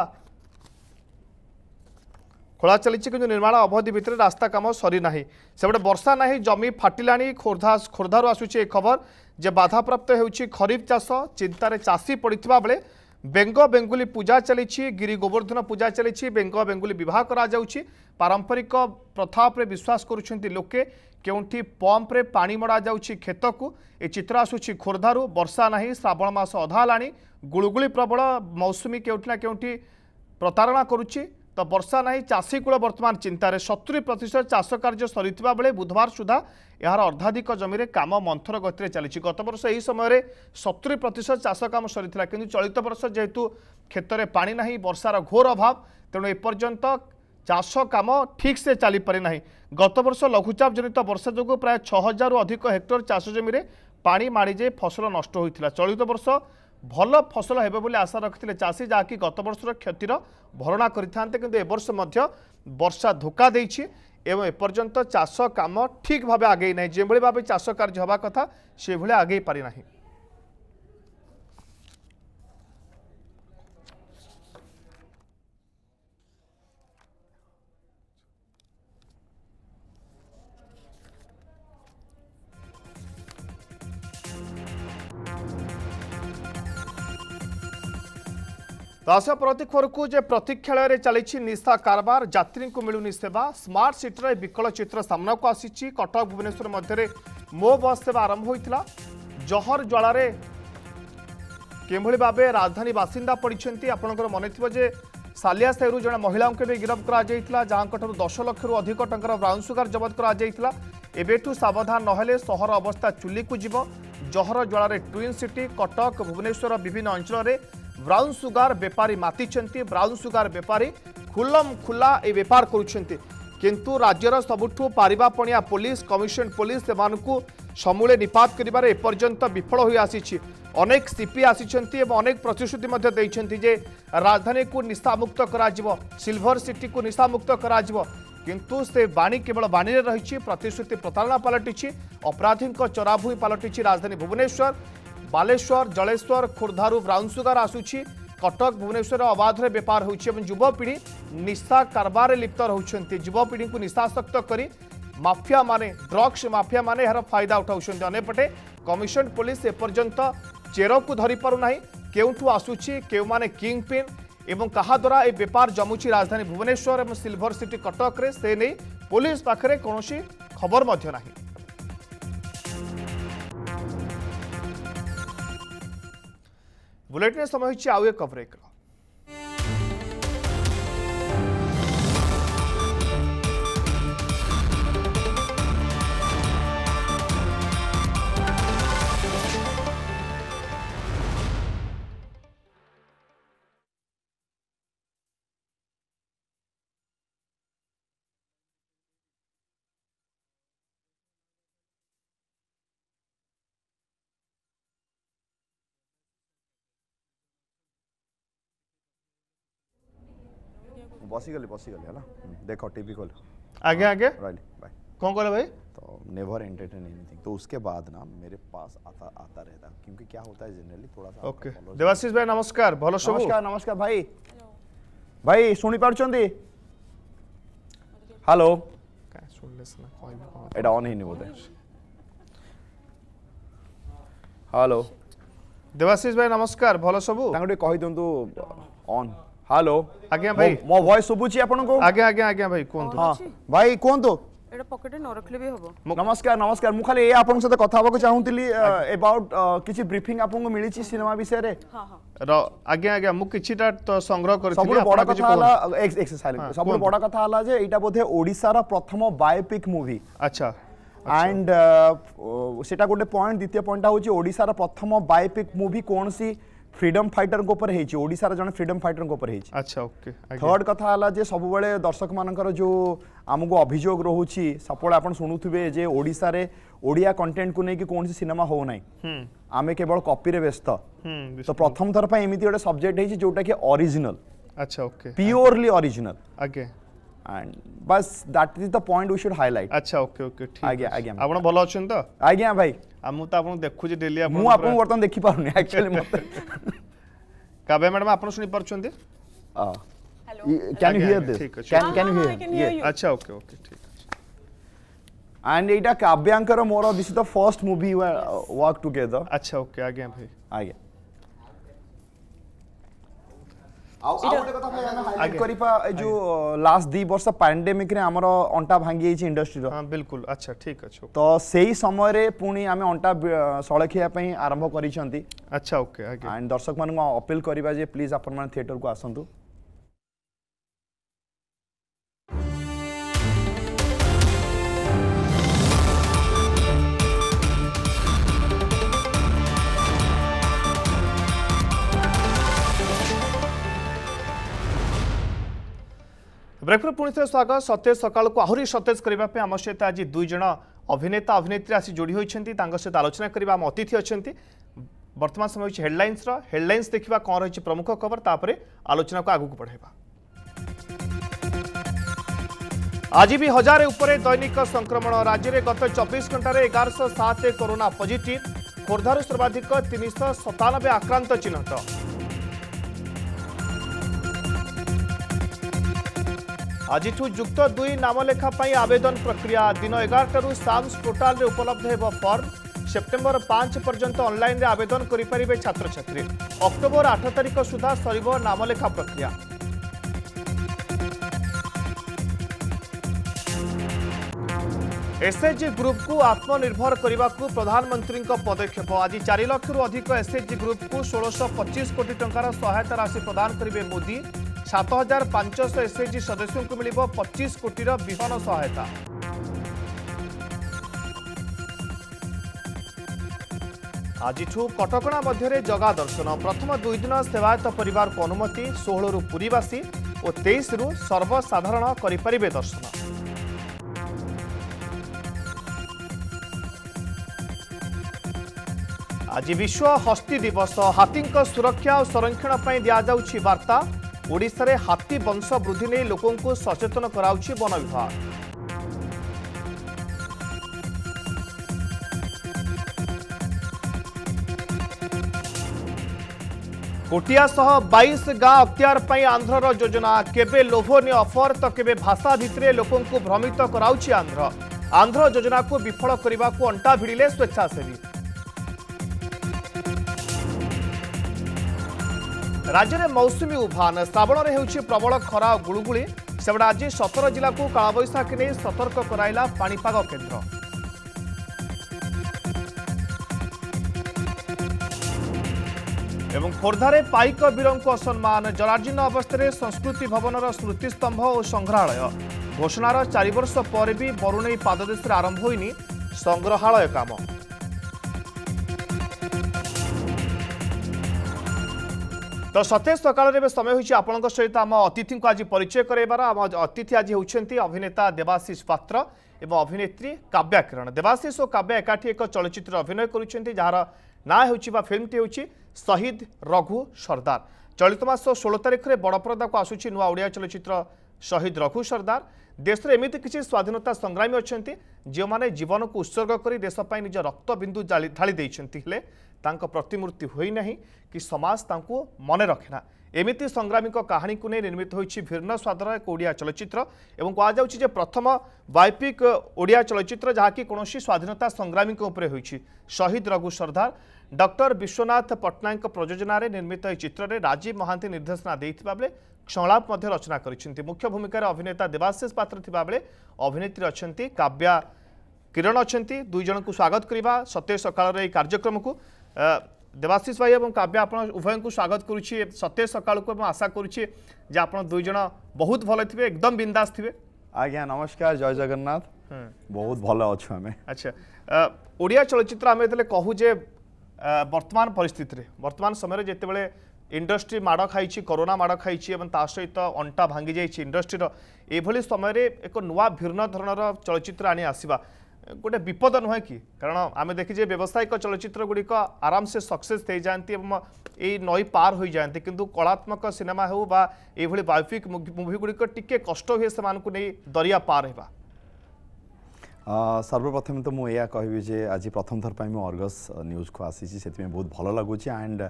খোলা চালছে কিন্তু নির্মাণ অবধি ভিতরে রাস্তা কাম সরি না সেপটে বর্ষা না জমি ফাটিলা খোর্ধা খোর্ধার আসুছে এই খবর যে বাধাপ্রাপ্ত হচ্ছে খরিফ চাষ চিন্তার চাষী পড়া বেড়ে ବେଙ୍ଗ ବେଙ୍ଗୁଲି ପୂଜା ଚାଲିଛି ଗିରି ଗୋବର୍ଦ୍ଧନ ପୂଜା ଚାଲିଛି ବେଙ୍ଗ ବେଙ୍ଗୁଲି ବିବାହ କରାଯାଉଛି ପାରମ୍ପରିକ ପ୍ରଥା ଉପରେ ବିଶ୍ୱାସ କରୁଛନ୍ତି ଲୋକେ କେଉଁଠି ପମ୍ପରେ ପାଣି ମଡ଼ାଯାଉଛି କ୍ଷେତକୁ ଏ ଚିତ୍ର ଆସୁଛି ଖୋର୍ଦ୍ଧାରୁ ବର୍ଷା ନାହିଁ ଶ୍ରାବଣ ମାସ ଅଧା ହେଲାଣି ଗୁଳୁଗୁଳି ପ୍ରବଳ ମୌସୁମୀ କେଉଁଠି ନା କେଉଁଠି ପ୍ରତାରଣା କରୁଛି ତ ବର୍ଷା ନାହିଁ ଚାଷୀକୂଳ ବର୍ତ୍ତମାନ ଚିନ୍ତାରେ ସତୁରି ପ୍ରତିଶତ ଚାଷ କାର୍ଯ୍ୟ ସରିଥିବା ବେଳେ ବୁଧବାର ସୁଦ୍ଧା ଏହାର ଅର୍ଦ୍ଧାଧିକ ଜମିରେ କାମ ମନ୍ଥର ଗତିରେ ଚାଲିଛି ଗତବର୍ଷ ଏହି ସମୟରେ ସତୁରି ପ୍ରତିଶତ ଚାଷ କାମ ସରିଥିଲା କିନ୍ତୁ ଚଳିତ ବର୍ଷ ଯେହେତୁ କ୍ଷେତରେ ପାଣି ନାହିଁ ବର୍ଷାର ଘୋର ଅଭାବ ତେଣୁ ଏପର୍ଯ୍ୟନ୍ତ ଚାଷ କାମ ଠିକ୍ସେ ଚାଲିପାରି ନାହିଁ ଗତବର୍ଷ ଲଘୁଚାପ ଜନିତ ବର୍ଷା ଯୋଗୁଁ ପ୍ରାୟ ଛଅ ହଜାରରୁ ଅଧିକ ହେକ୍ଟର ଚାଷ ଜମିରେ ପାଣି ମାଡ଼ିଯାଇ ଫସଲ ନଷ୍ଟ ହୋଇଥିଲା ଚଳିତ ବର୍ଷ ভাল ফসল হবে বলে আশা রাখি চাষী যা কি গত বর্ষর ক্ষতির ভরণা করে থাকে কিন্তু এবর্ষ মধ্য বর্ষা ধোকা দিয়েছে এবং এপর্যন্ত চাষ কাম ঠিক ভাবে আগেই না যেভাবে ভাবে চাষ কার্য হওয়া কথা সেভাবে আগেই পারি না ଆଶା ପ୍ରତୀକ ଖରକୁ ଯେ ପ୍ରତୀକ୍ଷାଳୟରେ ଚାଲିଛି ନିଶା କାରବାର ଯାତ୍ରୀଙ୍କୁ ମିଳୁନି ସେବା ସ୍ମାର୍ଟ ସିଟିର ବିକଳ ଚିତ୍ର ସାମ୍ନାକୁ ଆସିଛି କଟକ ଭୁବନେଶ୍ୱର ମଧ୍ୟରେ ମୋ ବସ୍ ସେବା ଆରମ୍ଭ ହୋଇଥିଲା ଜହର ଜ୍ୱାଳାରେ କିଭଳି ଭାବେ ରାଜଧାନୀ ବାସିନ୍ଦା ପଡ଼ିଛନ୍ତି ଆପଣଙ୍କର ମନେଥିବ ଯେ ସାଲିଆ ସାହିରୁ ଜଣେ ମହିଳାଙ୍କୁ ଏବେ ଗିରଫ କରାଯାଇଥିଲା ଯାହାଙ୍କଠାରୁ ଦଶ ଲକ୍ଷରୁ ଅଧିକ ଟଙ୍କାର ବ୍ରାଉନ୍ ସୁଗାର ଜବତ କରାଯାଇଥିଲା ଏବେଠୁ ସାବଧାନ ନହେଲେ ସହର ଅବସ୍ଥା ଚୁଲିକୁ ଯିବ ଜହର ଜ୍ୱାଳାରେ ଟ୍ୱିନ୍ ସିଟି କଟକ ଭୁବନେଶ୍ୱର ବିଭିନ୍ନ ଅଞ୍ଚଳରେ ବ୍ରାଉନ୍ ସୁଗାର ବେପାରୀ ମାତିଛନ୍ତି ବ୍ରାଉନ୍ ସୁଗାର ବେପାରୀ ଖୁଲମ ଖୁଲା ଏ ବେପାର କରୁଛନ୍ତି କିନ୍ତୁ ରାଜ୍ୟର ସବୁଠୁ ପାରିବାପଣିଆ ପୋଲିସ କମିଶନ ପୋଲିସ ସେମାନଙ୍କୁ ସମୂଳେ ନିପାତ କରିବାରେ ଏପର୍ଯ୍ୟନ୍ତ ବିଫଳ ହୋଇ ଆସିଛି ଅନେକ ସିପି ଆସିଛନ୍ତି ଏବଂ ଅନେକ ପ୍ରତିଶ୍ରୁତି ମଧ୍ୟ ଦେଇଛନ୍ତି ଯେ ରାଜଧାନୀକୁ ନିଶାମୁକ୍ତ କରାଯିବ ସିଲଭର ସିଟିକୁ ନିଶାମୁକ୍ତ କରାଯିବ କିନ୍ତୁ ସେ ବାଣୀ କେବଳ ବାଣୀରେ ରହିଛି ପ୍ରତିଶ୍ରୁତି ପ୍ରତାରଣା ପାଲଟିଛି ଅପରାଧୀଙ୍କ ଚରାଭୂଇଁ ପାଲଟିଛି ରାଜଧାନୀ ଭୁବନେଶ୍ୱର ବାଲେଶ୍ୱର ଜଳେଶ୍ୱର ଖୋର୍ଦ୍ଧାରୁ ବ୍ରାଉନ୍ ସୁଗାର ଆସୁଛି କଟକ ଭୁବନେଶ୍ୱର ଅବାଧରେ ବେପାର ହେଉଛି ଏବଂ ଯୁବପିଢ଼ି ନିଶା କାରବାରରେ ଲିପ୍ତ ରହୁଛନ୍ତି ଯୁବପିଢ଼ିଙ୍କୁ ନିଶାସକ୍ତ କରି ମାଫିଆମାନେ ଡ୍ରଗ୍ସ ମାଫିଆମାନେ ଏହାର ଫାଇଦା ଉଠାଉଛନ୍ତି ଅନ୍ୟପଟେ କମିଶନ ପୋଲିସ ଏପର୍ଯ୍ୟନ୍ତ ଚେରକୁ ଧରିପାରୁନାହିଁ କେଉଁଠୁ ଆସୁଛି କେଉଁମାନେ କିଙ୍ଗ ପିନ୍ ଏବଂ କାହାଦ୍ୱାରା ଏ ବେପାର ଜମୁଛି ରାଜଧାନୀ ଭୁବନେଶ୍ୱର ଏବଂ ସିଲଭର ସିଟି କଟକରେ ସେ ନେଇ ପୋଲିସ ପାଖରେ କୌଣସି ଖବର ମଧ୍ୟ ନାହିଁ બુલેટિનને સમય છે આવું એક કવરેજ বসিগলি বসিগলি হল দেখ টিভি খোল आगे आगे राइट बाय कौन कॉल है भाई तो नेवर एंटरटेन एनीथिंग तो उसके बाद ना मेरे पास आता आता रहता क्योंकि क्या होता है जनरली थोड़ा सा ओके देवाशीष भाई नमस्कार भलो सब नमस्कार नमस्कार भाई भाई सुनी पाछंती हेलो काय सुनले सना कोई एटा ऑन ही नहीं बोलते हेलो देवाशीष भाई नमस्कार भलो सब तांगडे कहि दंतु ऑन হ্যালো আজ্ঞা ভাই মো ভয়েস শুভুছি আপনাকে আজ্ঞা আজ্ঞা আজ্ঞা ভাই কুহতু হ্যাঁ ভাই কুহতু এটা পকেটে ন রাখলে বি হবো নমস্কার নমস্কার মু খালি এ আপনার সাথে কথা হবাকে চাহুতিলি এবাউট কিছু ব্রিফিং আপনাকে মিলিছি সিনেমা বিষয়ে হ্যাঁ হ্যাঁ আজ্ঞা আজ্ঞা মু কিছুটা তো সংগ্রহ করেছিলি সবুজ বড় কথা হলা এক্সারসাইজ সবুজ বড় কথা হলা যে এটা বোধে ওড়িশার প্রথম বায়োপিক মুভি আচ্ছা আন্ড সেটা গোটে পয়েন্ট দ্বিতীয় পয়েন্টটা হচ্ছে ওড়িশার প্রথম বায়োপিক মুভি কোনসি फ्रीडम फाइटर को ऊपर है ओडिसा रा जने फ्रीडम फाइटर को ऊपर है अच्छा ओके थर्ड कथा आला जे सब बेले दर्शक मानकर जो आम को अभिजोग रहूची सपोल आपन सुनुथिबे जे ओडिसा रे ओडिया कंटेंट को नै कि कोन सी सिनेमा हो नै हम आमे केवल कॉपी रे व्यस्त हम तो प्रथम तरफ एमिति एडे सब्जेक्ट है जोटा कि ओरिजिनल अच्छा okay purely original okay and बस that is the point we should highlight अच्छा ओके ओके ठीक आज्ञा आज्ञा आपण भल अछन त आज्ञा भाई तो तो। आ मु त आपण देखु जे डेली आपण मु आपण वर्तन देखि पारुनी एक्चुअली मत काबे मैडम आपण सुनी परछन आ can you hear this can can you hear अच्छा ओके ओके ठीक एंड एटा काव्यांकर more this is the first movie we work together अच्छा ओके आज्ञा भाई आज्ञा ଆଉ ଗୋଟେ କଥା ଭାଇ ଆମେ ହାଇଲାଇଟ୍ କରିବା ଏ ଯୋଉ ଲାଷ୍ଟ ଦୁଇ ବର୍ଷ ପାଣ୍ଡେମିକ୍ ରେ ଆମର ଅଣ୍ଟା ଭାଙ୍ଗି ଯାଇଛି ଇଣ୍ଡଷ୍ଟ୍ରିର ହଁ ବିଲକୁଲ ଆଚ୍ଛା ଠିକ ଅଛି ତ ସେଇ ସମୟରେ ପୁଣି ଆମେ ଅଣ୍ଟା ସଳଖିବା ପାଇଁ ଆରମ୍ଭ କରିଛନ୍ତି ଆଚ୍ଛା ଓକେ ଆଜ୍ଞା ଆଣ୍ଡ ଦର୍ଶକମାନଙ୍କୁ ଅପିଲ କରିବା ଯେ ପ୍ଲିଜ ଆପଣମାନେ ଥିଏଟରକୁ ଆସନ୍ତୁ ବ୍ରେକ୍ରୁ ପୁଣି ଥରେ ସ୍ୱାଗତ ସତେଜ ସକାଳକୁ ଆହୁରି ସତେଜ କରିବା ପାଇଁ ଆମ ସହିତ ଆଜି ଦୁଇ ଜଣ ଅଭିନେତା ଅଭିନେତ୍ରୀ ଆସି ଯୋଡ଼ି ହୋଇଛନ୍ତି ତାଙ୍କ ସହିତ ଆଲୋଚନା କରିବା ଆମ ଅତିଥି ଅଛନ୍ତି ବର୍ତ୍ତମାନ ସମୟ ହେଉଛି ହେଡ୍ଲାଇନ୍ସର ହେଡ୍ଲାଇନ୍ସ ଦେଖିବା କ'ଣ ରହିଛି ପ୍ରମୁଖ ଖବର ତାପରେ ଆଲୋଚନାକୁ ଆଗକୁ ବଢ଼ାଇବା ଆଜି ବି ହଜାରେ ଉପରେ ଦୈନିକ ସଂକ୍ରମଣ ରାଜ୍ୟରେ ଗତ ଚବିଶ ଘଣ୍ଟାରେ ଏଗାରଶହ ସାତ କରୋନା ପଜିଟିଭ ଖୋର୍ଦ୍ଧାରୁ ସର୍ବାଧିକ ତିନିଶହ ସତାନବେ ଆକ୍ରାନ୍ତ ଚିହ୍ନଟ आज जुक्त दुई नामलेखाई आवेदन प्रक्रिया दिन एगारटू साम्स पोर्टाल उपलब्ध हो फर्म सेप्टेम्बर पांच पर्यंत अनलाइन रे आवेदन करे छात्र छात्री अक्टोबर आठ तारिख सुधा सर नामलेखा प्रक्रिया एसएचजि ग्रुप को आत्मनिर्भर करने को प्रधानमंत्री पदक्षेप आज चार लक्षर अधिक एसएचजि ग्रुप को षोलश पचीस कोटी ट सहायता राशि प्रदान करे मोदी ସାତ ହଜାର ପାଞ୍ଚଶହ ଏସ୍ଏଚ୍ଜି ସଦସ୍ୟଙ୍କୁ ମିଳିବ ପଚିଶ କୋଟିର ବିହନ ସହାୟତା ଆଜିଠୁ କଟକଣା ମଧ୍ୟରେ ଜଗା ଦର୍ଶନ ପ୍ରଥମ ଦୁଇ ଦିନ ସେବାୟତ ପରିବାରକୁ ଅନୁମତି ଷୋହଳରୁ ପୁରୀବାସୀ ଓ ତେଇଶରୁ ସର୍ବସାଧାରଣ କରିପାରିବେ ଦର୍ଶନ ଆଜି ବିଶ୍ୱ ହସ୍ତୀ ଦିବସ ହାତୀଙ୍କ ସୁରକ୍ଷା ଓ ସଂରକ୍ଷଣ ପାଇଁ ଦିଆଯାଉଛି ବାର୍ତ୍ତା ଓଡ଼ିଶାରେ ହାତୀ ବଂଶ ବୃଦ୍ଧି ନେଇ ଲୋକଙ୍କୁ ସଚେତନ କରାଉଛି ବନ ବିଭାଗ କୋଟିଆ ସହ ବାଇଶ ଗାଁ ଅକ୍ତିଆର ପାଇଁ ଆନ୍ଧ୍ରର ଯୋଜନା କେବେ ଲୋଭନୀୟ ଅଫର ତ କେବେ ଭାଷା ଭିତରେ ଲୋକଙ୍କୁ ଭ୍ରମିତ କରାଉଛି ଆନ୍ଧ୍ର ଆନ୍ଧ୍ର ଯୋଜନାକୁ ବିଫଳ କରିବାକୁ ଅଣ୍ଟା ଭିଡ଼ିଲେ ସ୍ୱେଚ୍ଛାସେବୀ ରାଜ୍ୟରେ ମୌସୁମୀ ଉଭାନ ଶ୍ରାବଣରେ ହେଉଛି ପ୍ରବଳ ଖରା ଓ ଗୁଳୁଗୁଳି ସେପଟେ ଆଜି ସତର ଜିଲ୍ଲାକୁ କାଳବୈଶାଖୀ ନେଇ ସତର୍କ କରାଇଲା ପାଣିପାଗ କେନ୍ଦ୍ର ଏବଂ ଖୋର୍ଦ୍ଧାରେ ପାଇକ ବୀରଙ୍କୁ ଅସମ୍ମାନ ଜରାର୍ଜୀର୍ଣ୍ଣ ଅବସ୍ଥାରେ ସଂସ୍କୃତି ଭବନର ସ୍ମୃତିସ୍ତମ୍ଭ ଓ ସଂଗ୍ରହାଳୟ ଘୋଷଣାର ଚାରିବର୍ଷ ପରେ ବି ବରୁଣେଇ ପାଦଦେଶରେ ଆରମ୍ଭ ହୋଇନି ସଂଗ୍ରହାଳୟ କାମ তো সতেজ সকালের এবার সময় হয়েছে আপনার সহ আমার অতিথি আজ পরিচয় করাইবার আমার অতিথি আজ হচ্ছেন অভিনেতা দেবাশিষ পাত্র এবং অভিনেত্রী কাব্যা কিরণ দেবাশিষ ও কাব্যা একাঠি এক চলচ্চিত্র অভিনয় করছেন যার না হচ্ছে বা ফিল্মটি হচ্ছে শহীদ রঘু সর্দার চলিত মাস ষোলো তারিখে বড় পর্দাকে আসুচি নূয়া ওড়িয়া চলচ্চিত্র শহীদ রঘু সর্দার দেশের এমিতি কিছু স্বাধীনতা সংগ্রামী অনেক যে জীবনক উৎসর্গ করে দেশ নিজ রক্তবিন্দু ঢালি দিয়েছেন হলে प्रतिमूर्ति होना कि समाज तक मन रखेना एमती संग्रामी कहानी को नहीं निर्मित होर्ण स्वादर एक ओडिया चलचित्र कहु प्रथम वायपिक ओडिया चलचित्र जहाँकि कौन स्वाधीनता संग्रामी होहीद रघु सर्दार डक्टर विश्वनाथ पट्टनायक प्रयोजन निर्मित यह चित्र राजीव महांती निर्देशना देता बेले क्षणाप रचना कर मुख्य भूमिकार अभिनेता देवाशिष पात्र बेले अभिनेत्री अच्छा काव्या किरण अच्छा दुईज को स्वागत करवा सत्य सकाल कार्यक्रम को দেবাশিষ ভাই এবং কাব্যা আপনার উভয়ঙ্কু স্বাগত করুছি সতেজ সকালকু এবং আশা করুছি যে আপনার দুইজন বহুত ভালো থিবে একদম বিন্দাস থিবে আজ্ঞা নমস্কার জয় জগন্নাথ বহুত ভালো অছু আমি আচ্ছা ওড়িয়া চলচ্চিত্র আমি যেতে কহু যে বর্তমান পরিস্থিতিতে বর্তমান সময়ের যেতবে ইন্ডস্ট্রি মাড় খাইছি করোনা মাড় খাইছি এবং তা সহিত অন্টা ভাঙ্গি যাইছি ইন্ডস্ট্রির এইভাবে সময়ের এক নূয়া ভিন্ন ধরনের চলচ্চিত্র আনি আসবা गोटे विपद नुहे कि कारण आम देखीजे व्यावसायिक चलचित्र गुड़िक आराम से सक्सेस हो जाती ए नई पार हो जाती किंतु कलात्मक सिनेमा हो बा टी कष्ट हुए से नहीं दरिया पार होगा सर्वप्रथम तो मुझे या कहबी आज प्रथम थर पर अर्गस न्यूज को आसी से बहुत भल लगुच and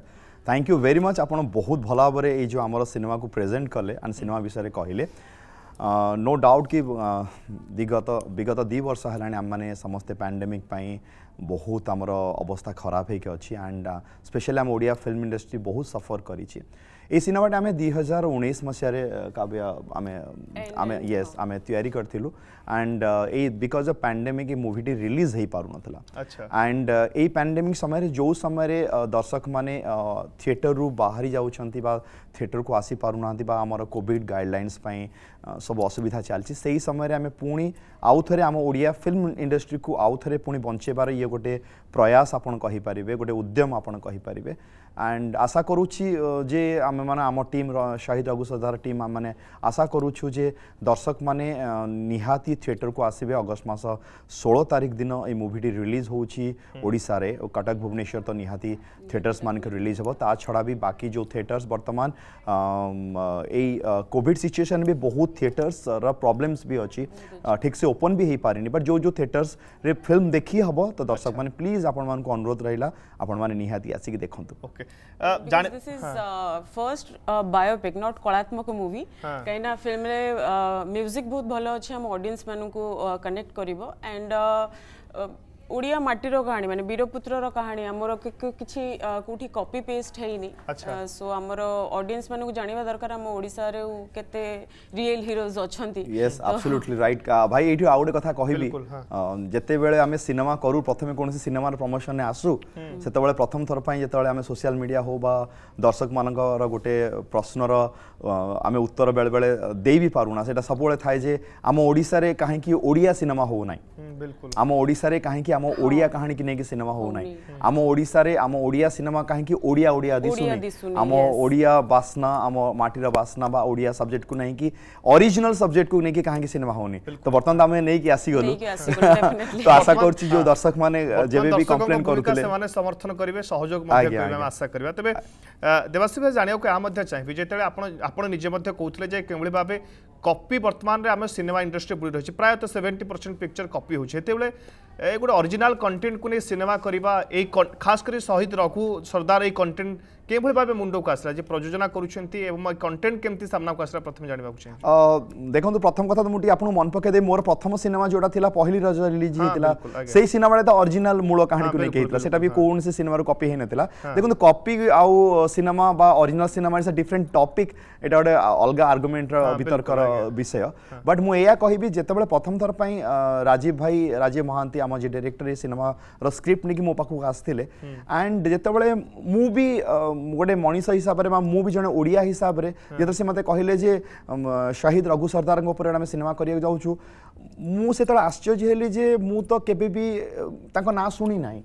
thank you very much आप बहुत भल भाव में ये आम सिने को प्रेजेट कले एंड सिनेमा विषय कहले नो डाउट कि विगत विगत ଦୁଇ ବର୍ଷ ହେଲାଣି ଆମମାନେ ସମସ୍ତେ ପାଣ୍ଡେମିକ୍ ପାଇଁ ବହୁତ ଆମର ଅବସ୍ଥା ଖରାପ ହେଇକି ଅଛି ଆଣ୍ଡ ସ୍ପେଶାଲି ଆମ ଓଡ଼ିଆ ଫିଲ୍ମ ଇଣ୍ଡଷ୍ଟ୍ରି ବହୁତ ସଫର କରିଛି ଏଇ ସିନେମାଟା ଆମେ ଦୁଇ ହଜାର ଉଣେଇଶ ମସିହାରେ କାବ୍ୟ ଆମେ ଆମେ ୟେସ୍ ଆମେ ତିଆରି କରିଥିଲୁ ଆଣ୍ଡ ଏଇ ବିକଜ୍ ଅଫ୍ ପାଣ୍ଡେମିକ୍ ଏ ମୁଭିଟି ରିଲିଜ୍ ହେଇପାରୁନଥିଲା ଆଣ୍ଡ ଏଇ ପାଣ୍ଡେମିକ୍ ସମୟରେ ଯେଉଁ ସମୟରେ ଦର୍ଶକମାନେ ଥିଏଟରରୁ ବାହାରି ଯାଉଛନ୍ତି ବା ଥିଏଟରକୁ ଆସିପାରୁନାହାନ୍ତି ବା ଆମର କୋଭିଡ଼ ଗାଇଡ଼ଲାଇନ୍ସ ପାଇଁ ସବୁ ଅସୁବିଧା ଚାଲିଛି ସେହି ସମୟରେ ଆମେ ପୁଣି ଆଉ ଥରେ ଆମ ଓଡ଼ିଆ ଫିଲ୍ମ ଇଣ୍ଡଷ୍ଟ୍ରିକୁ ଆଉ ଥରେ ପୁଣି ବଞ୍ଚେଇବାର ଇଏ ଗୋଟେ ପ୍ରୟାସ ଆପଣ କହିପାରିବେ ଗୋଟେ ଉଦ୍ୟମ ଆପଣ କହିପାରିବେ एंड आशा करूची जे आम मैंने आम टीम शहीद रघु सरदार टीम आम मैंने आशा करूँ जे दर्शक मैंने निहाती थिएटर को आसबे अगस्त मस षोल तारीख दिन ये मुविटी रिलीज होशार कटक भुवनेश्वर तो निहाती थिएटर्स मान रिलीज हम ता छड़ा भी बाकी जो थिएटर्स बर्तमान योड सिचुएसन भी बहुत थिएटर्स प्रॉब्लम्स भी अच्छी ठीक से ओपन भी हो पारे बट जो जो थिएटर्स फिल्म देखी हे तो दर्शक मैंने प्लीज आपण अनुरोध रहा आपण मैंने निहाती आसिक देखते ओके Uh, जाने this is first biopic not कलात्मक मूवी हाँ। कहीं फिल्म रे म्यूजिक बहुत भल अच्छे हम ऑडियंस को कनेक्ट कर एंड उड़िया माटीरो कहानी माने वीरपुत्रर कहानी हमरो किछि कुठी कॉपी पेस्ट हैनी सो हमरो ऑडियंस मानु जानिबा दरकार हम ओडिसा रे केते रियल हीरोज अछंती यस एब्सोल्युटली राइट का भाई एठी आउडे कथा कहिबी जते बेले आमे सिनेमा करू प्रथमे कोनसी सिनेमा रे प्रमोशन ने आसु सेते बेले प्रथम थोर पई जते बेले आमे सोशल मीडिया हो बा दर्शक मानकर गोटे प्रश्न रो आमे उत्तर बेले बेले देई भी पारुना सेटा सब बेले जे आमे ओडिसा रे काहे की ओडिया सिनेमा हो नाही बिल्कुल आमे ओडिसा रे काहे की ଆମ ଓଡ଼ିଆ କାହାଣୀକି ନେଇକି ସିନେମା ହେଉନାହିଁ ଆମ ଓଡ଼ିଶାରେ ଆମ ଓଡ଼ିଆ ସିନେମା କାହିଁକି ଓଡ଼ିଆ ଓଡ଼ିଆ ଦିଶୁନି ଆମ ଓଡ଼ିଆ ବାସ୍ନା ଆମ ମାଟିର ବାସ୍ନା ବା ଓଡ଼ିଆ ସବଜେକ୍ଟକୁ ନେଇକି ଅରିଜିନାଲ୍ ସବଜେକ୍ଟକୁ ନେଇକି କାହିଁକି ସିନେମା ହେଉନି ତ ବର୍ତ୍ତମାନ ଆମେ ନେଇକି ଆସିଗଲୁ ତ ଆଶା କରୁଛି ଯେଉଁ ଦର୍ଶକମାନେ ଯେବେ ବି କମ୍ପ୍ଲେନ୍ କରୁଥିଲେ ସେମାନେ ସମର୍ଥନ କରିବେ ସହଯୋଗ ମଧ୍ୟ କରିବେ ଆମେ ଆଶା କରିବା ତେବେ ଦେବାଶ୍ରୀ ଭାଇ ଜାଣିବାକୁ ଏହା ମଧ୍ୟ ଚାହିଁବି ଯେତେବେଳେ ଆପଣ ଆପଣ ନିଜେ ମଧ୍ୟ କହୁଥିଲେ ଯେ କେଉଁଭଳି ଭାବେ कपि बर्तमान आम सिनेमा इंडस्ट्री बुरी रही प्रायतः सेवेन्टी परसेंट पिक्चर कपी होते गोटे अरिजिनाल कंटेन्ट को नहीं सिनेमा करवा खास कर शहीद रघु सर्दार ये कंटेन्ट किभली मुंड को आसला प्रयोजना करटेन्ट के सामना को आसला प्रथम जाना चाहिए देखो प्रथम कथ तो आप मन पक मोर प्रथम सिनेमा जोड़ा पहली रज रिलीज होता हाँ, तो हाँ, हाँ। से सिनेमा तो अरिजिनाल मूल कहानी से कौन से सिनेमार कपी है ना देखो कपी आउ सिनेमाजिनाल सिनेमा डिफरेन्ट टपिक यहाँ गोटे अलग आर्गुमेंटर वितर्क विषय बट मुझे जिते प्रथम थर पर राजीव भाई राजीव महांती आम जी डायरेक्टर सिनेमार स्क्रिप्ट नहीं कि मो पाक आसते एंड जिते मु ଗୋଟେ ମଣିଷ ହିସାବରେ ବା ମୁଁ ବି ଜଣେ ଓଡ଼ିଆ ହିସାବରେ ଯେତେବେଳେ ସେ ମୋତେ କହିଲେ ଯେ ଶହୀଦ ରଘୁ ସର୍ଦ୍ଦାରଙ୍କ ଉପରେ ଆମେ ସିନେମା କରିବାକୁ ଯାଉଛୁ ମୁଁ ସେତେବେଳେ ଆଶ୍ଚର୍ଯ୍ୟ ହେଲି ଯେ ମୁଁ ତ କେବେ ବି ତାଙ୍କ ନାଁ ଶୁଣି ନାହିଁ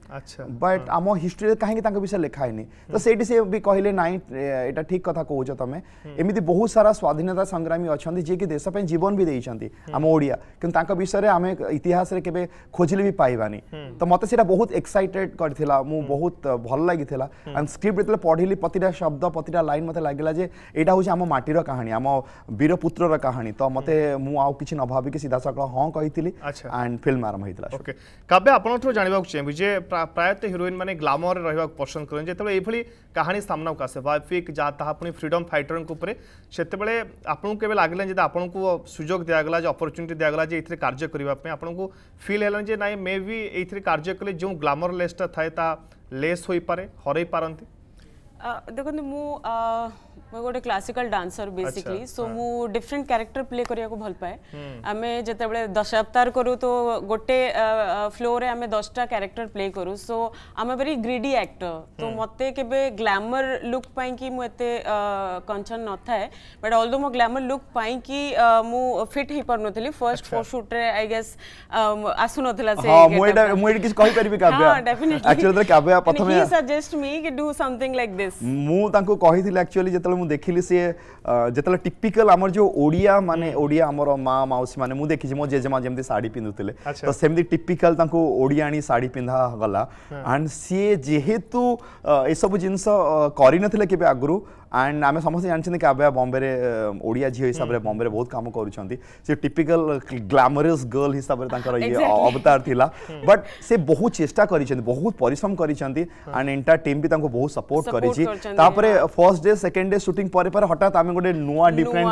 ବଟ୍ ଆମ ହିଷ୍ଟ୍ରିରେ କାହିଁକି ତାଙ୍କ ବିଷୟରେ ଲେଖା ହେଇନି ତ ସେଇଠି ସେ ବି କହିଲେ ନାଇଁ ଏଇଟା ଠିକ୍ କଥା କହୁଛ ତମେ ଏମିତି ବହୁତ ସାରା ସ୍ୱାଧୀନତା ସଂଗ୍ରାମୀ ଅଛନ୍ତି ଯିଏକି ଦେଶ ପାଇଁ ଜୀବନ ବି ଦେଇଛନ୍ତି ଆମ ଓଡ଼ିଆ କିନ୍ତୁ ତାଙ୍କ ବିଷୟରେ ଆମେ ଇତିହାସରେ କେବେ ଖୋଜିଲେ ବି ପାଇବାନି ତ ମୋତେ ସେଇଟା ବହୁତ ଏକ୍ସାଇଟେଡ୍ କରିଥିଲା ମୁଁ ବହୁତ ଭଲ ଲାଗିଥିଲା ଆଣ୍ଡ ସ୍କ୍ରିପ୍ଟ ଯେତେବେଳେ ପଢ଼ିଲି ପ୍ରତିଟା ଶବ୍ଦ ପ୍ରତିଟା ଲାଇନ୍ ମୋତେ ଲାଗିଲା ଯେ ଏଇଟା ହେଉଛି ଆମ ମାଟିର କାହାଣୀ ଆମ ବୀରପୁତ୍ରର କାହାଣୀ ତ ମୋତେ ମୁଁ ଆଉ କିଛି ନ ଭାବିକି ସିଧାସଳଖ हाँ कही एंड फिल्म अच्छा। आरंभ होता ओके कब्बे आप जानवाक चाहिए जे प्रायत हिरोइन मैंने ग्लामर में रहा पसंद करें जो ये कहानी सामना को आसे बायोपिक पुणी फ्रीडम फाइटर उत्त आपे लगे आपको सुजोग दिगला अपरच्युनिटी दिगला जो ये कार्य करने आपको फिल है ना मे भी ये कार्य कले जो ग्लामर लेसटा थाए लेस हो पारे हर पारती देखो तो मु मैं गोटे क्लासिकल डांसर बेसिकली सो मु डिफरेंट कैरेक्टर प्ले करिया को भल पाए आमे जते बेले अवतार करू तो गोटे फ्लो रे आमे 10टा कैरेक्टर प्ले करू सो आमे वेरी ग्रीडी एक्टर तो मते केबे ग्लैमर लुक पाए कि मु एते न थाए बट ऑल्दो मो ग्लैमर लुक कि मु फिट हि पर नथली first for shoot I guess आसु नथला suggest me do something like this मु ମୁଁ ଦେଖିଲି ସିଏ ଯେତେବେଳେ ଟିପିକାଲ ଆମର ଯୋଉ ଓଡ଼ିଆ ମାନେ ଓଡ଼ିଆ ଆମର ମା ମାଉସୀ ମାନେ ମୁଁ ଦେଖିଛି ମୋ ଜେଜେମା ଯେମିତି ଶାଢ଼ୀ ପିନ୍ଧୁଥିଲେ ତ ସେମିତି ଟିପିକାଲ ତାଙ୍କୁ ଓଡ଼ିଆଣୀ ଶାଢ଼ୀ ପିନ୍ଧା ଗଲା ଆଣ୍ଡ ସିଏ ଯେହେତୁ ଏସବୁ ଜିନିଷ କରିନଥିଲେ କେବେ ଆଗରୁ एंड आम समस्त जानते काव्य बम्बे ओडिया झील हिसाब से बम्बे बहुत कम कर टीपिकल ग्लामरस गर्ल हिसाब से ये अवतार थी बट से बहुत चेस्टा कर बहुत परिश्रम कर टीम भी बहुत सपोर्ट कर first day second day shoot पर हटात आम गोटे नुआ डिफरेंट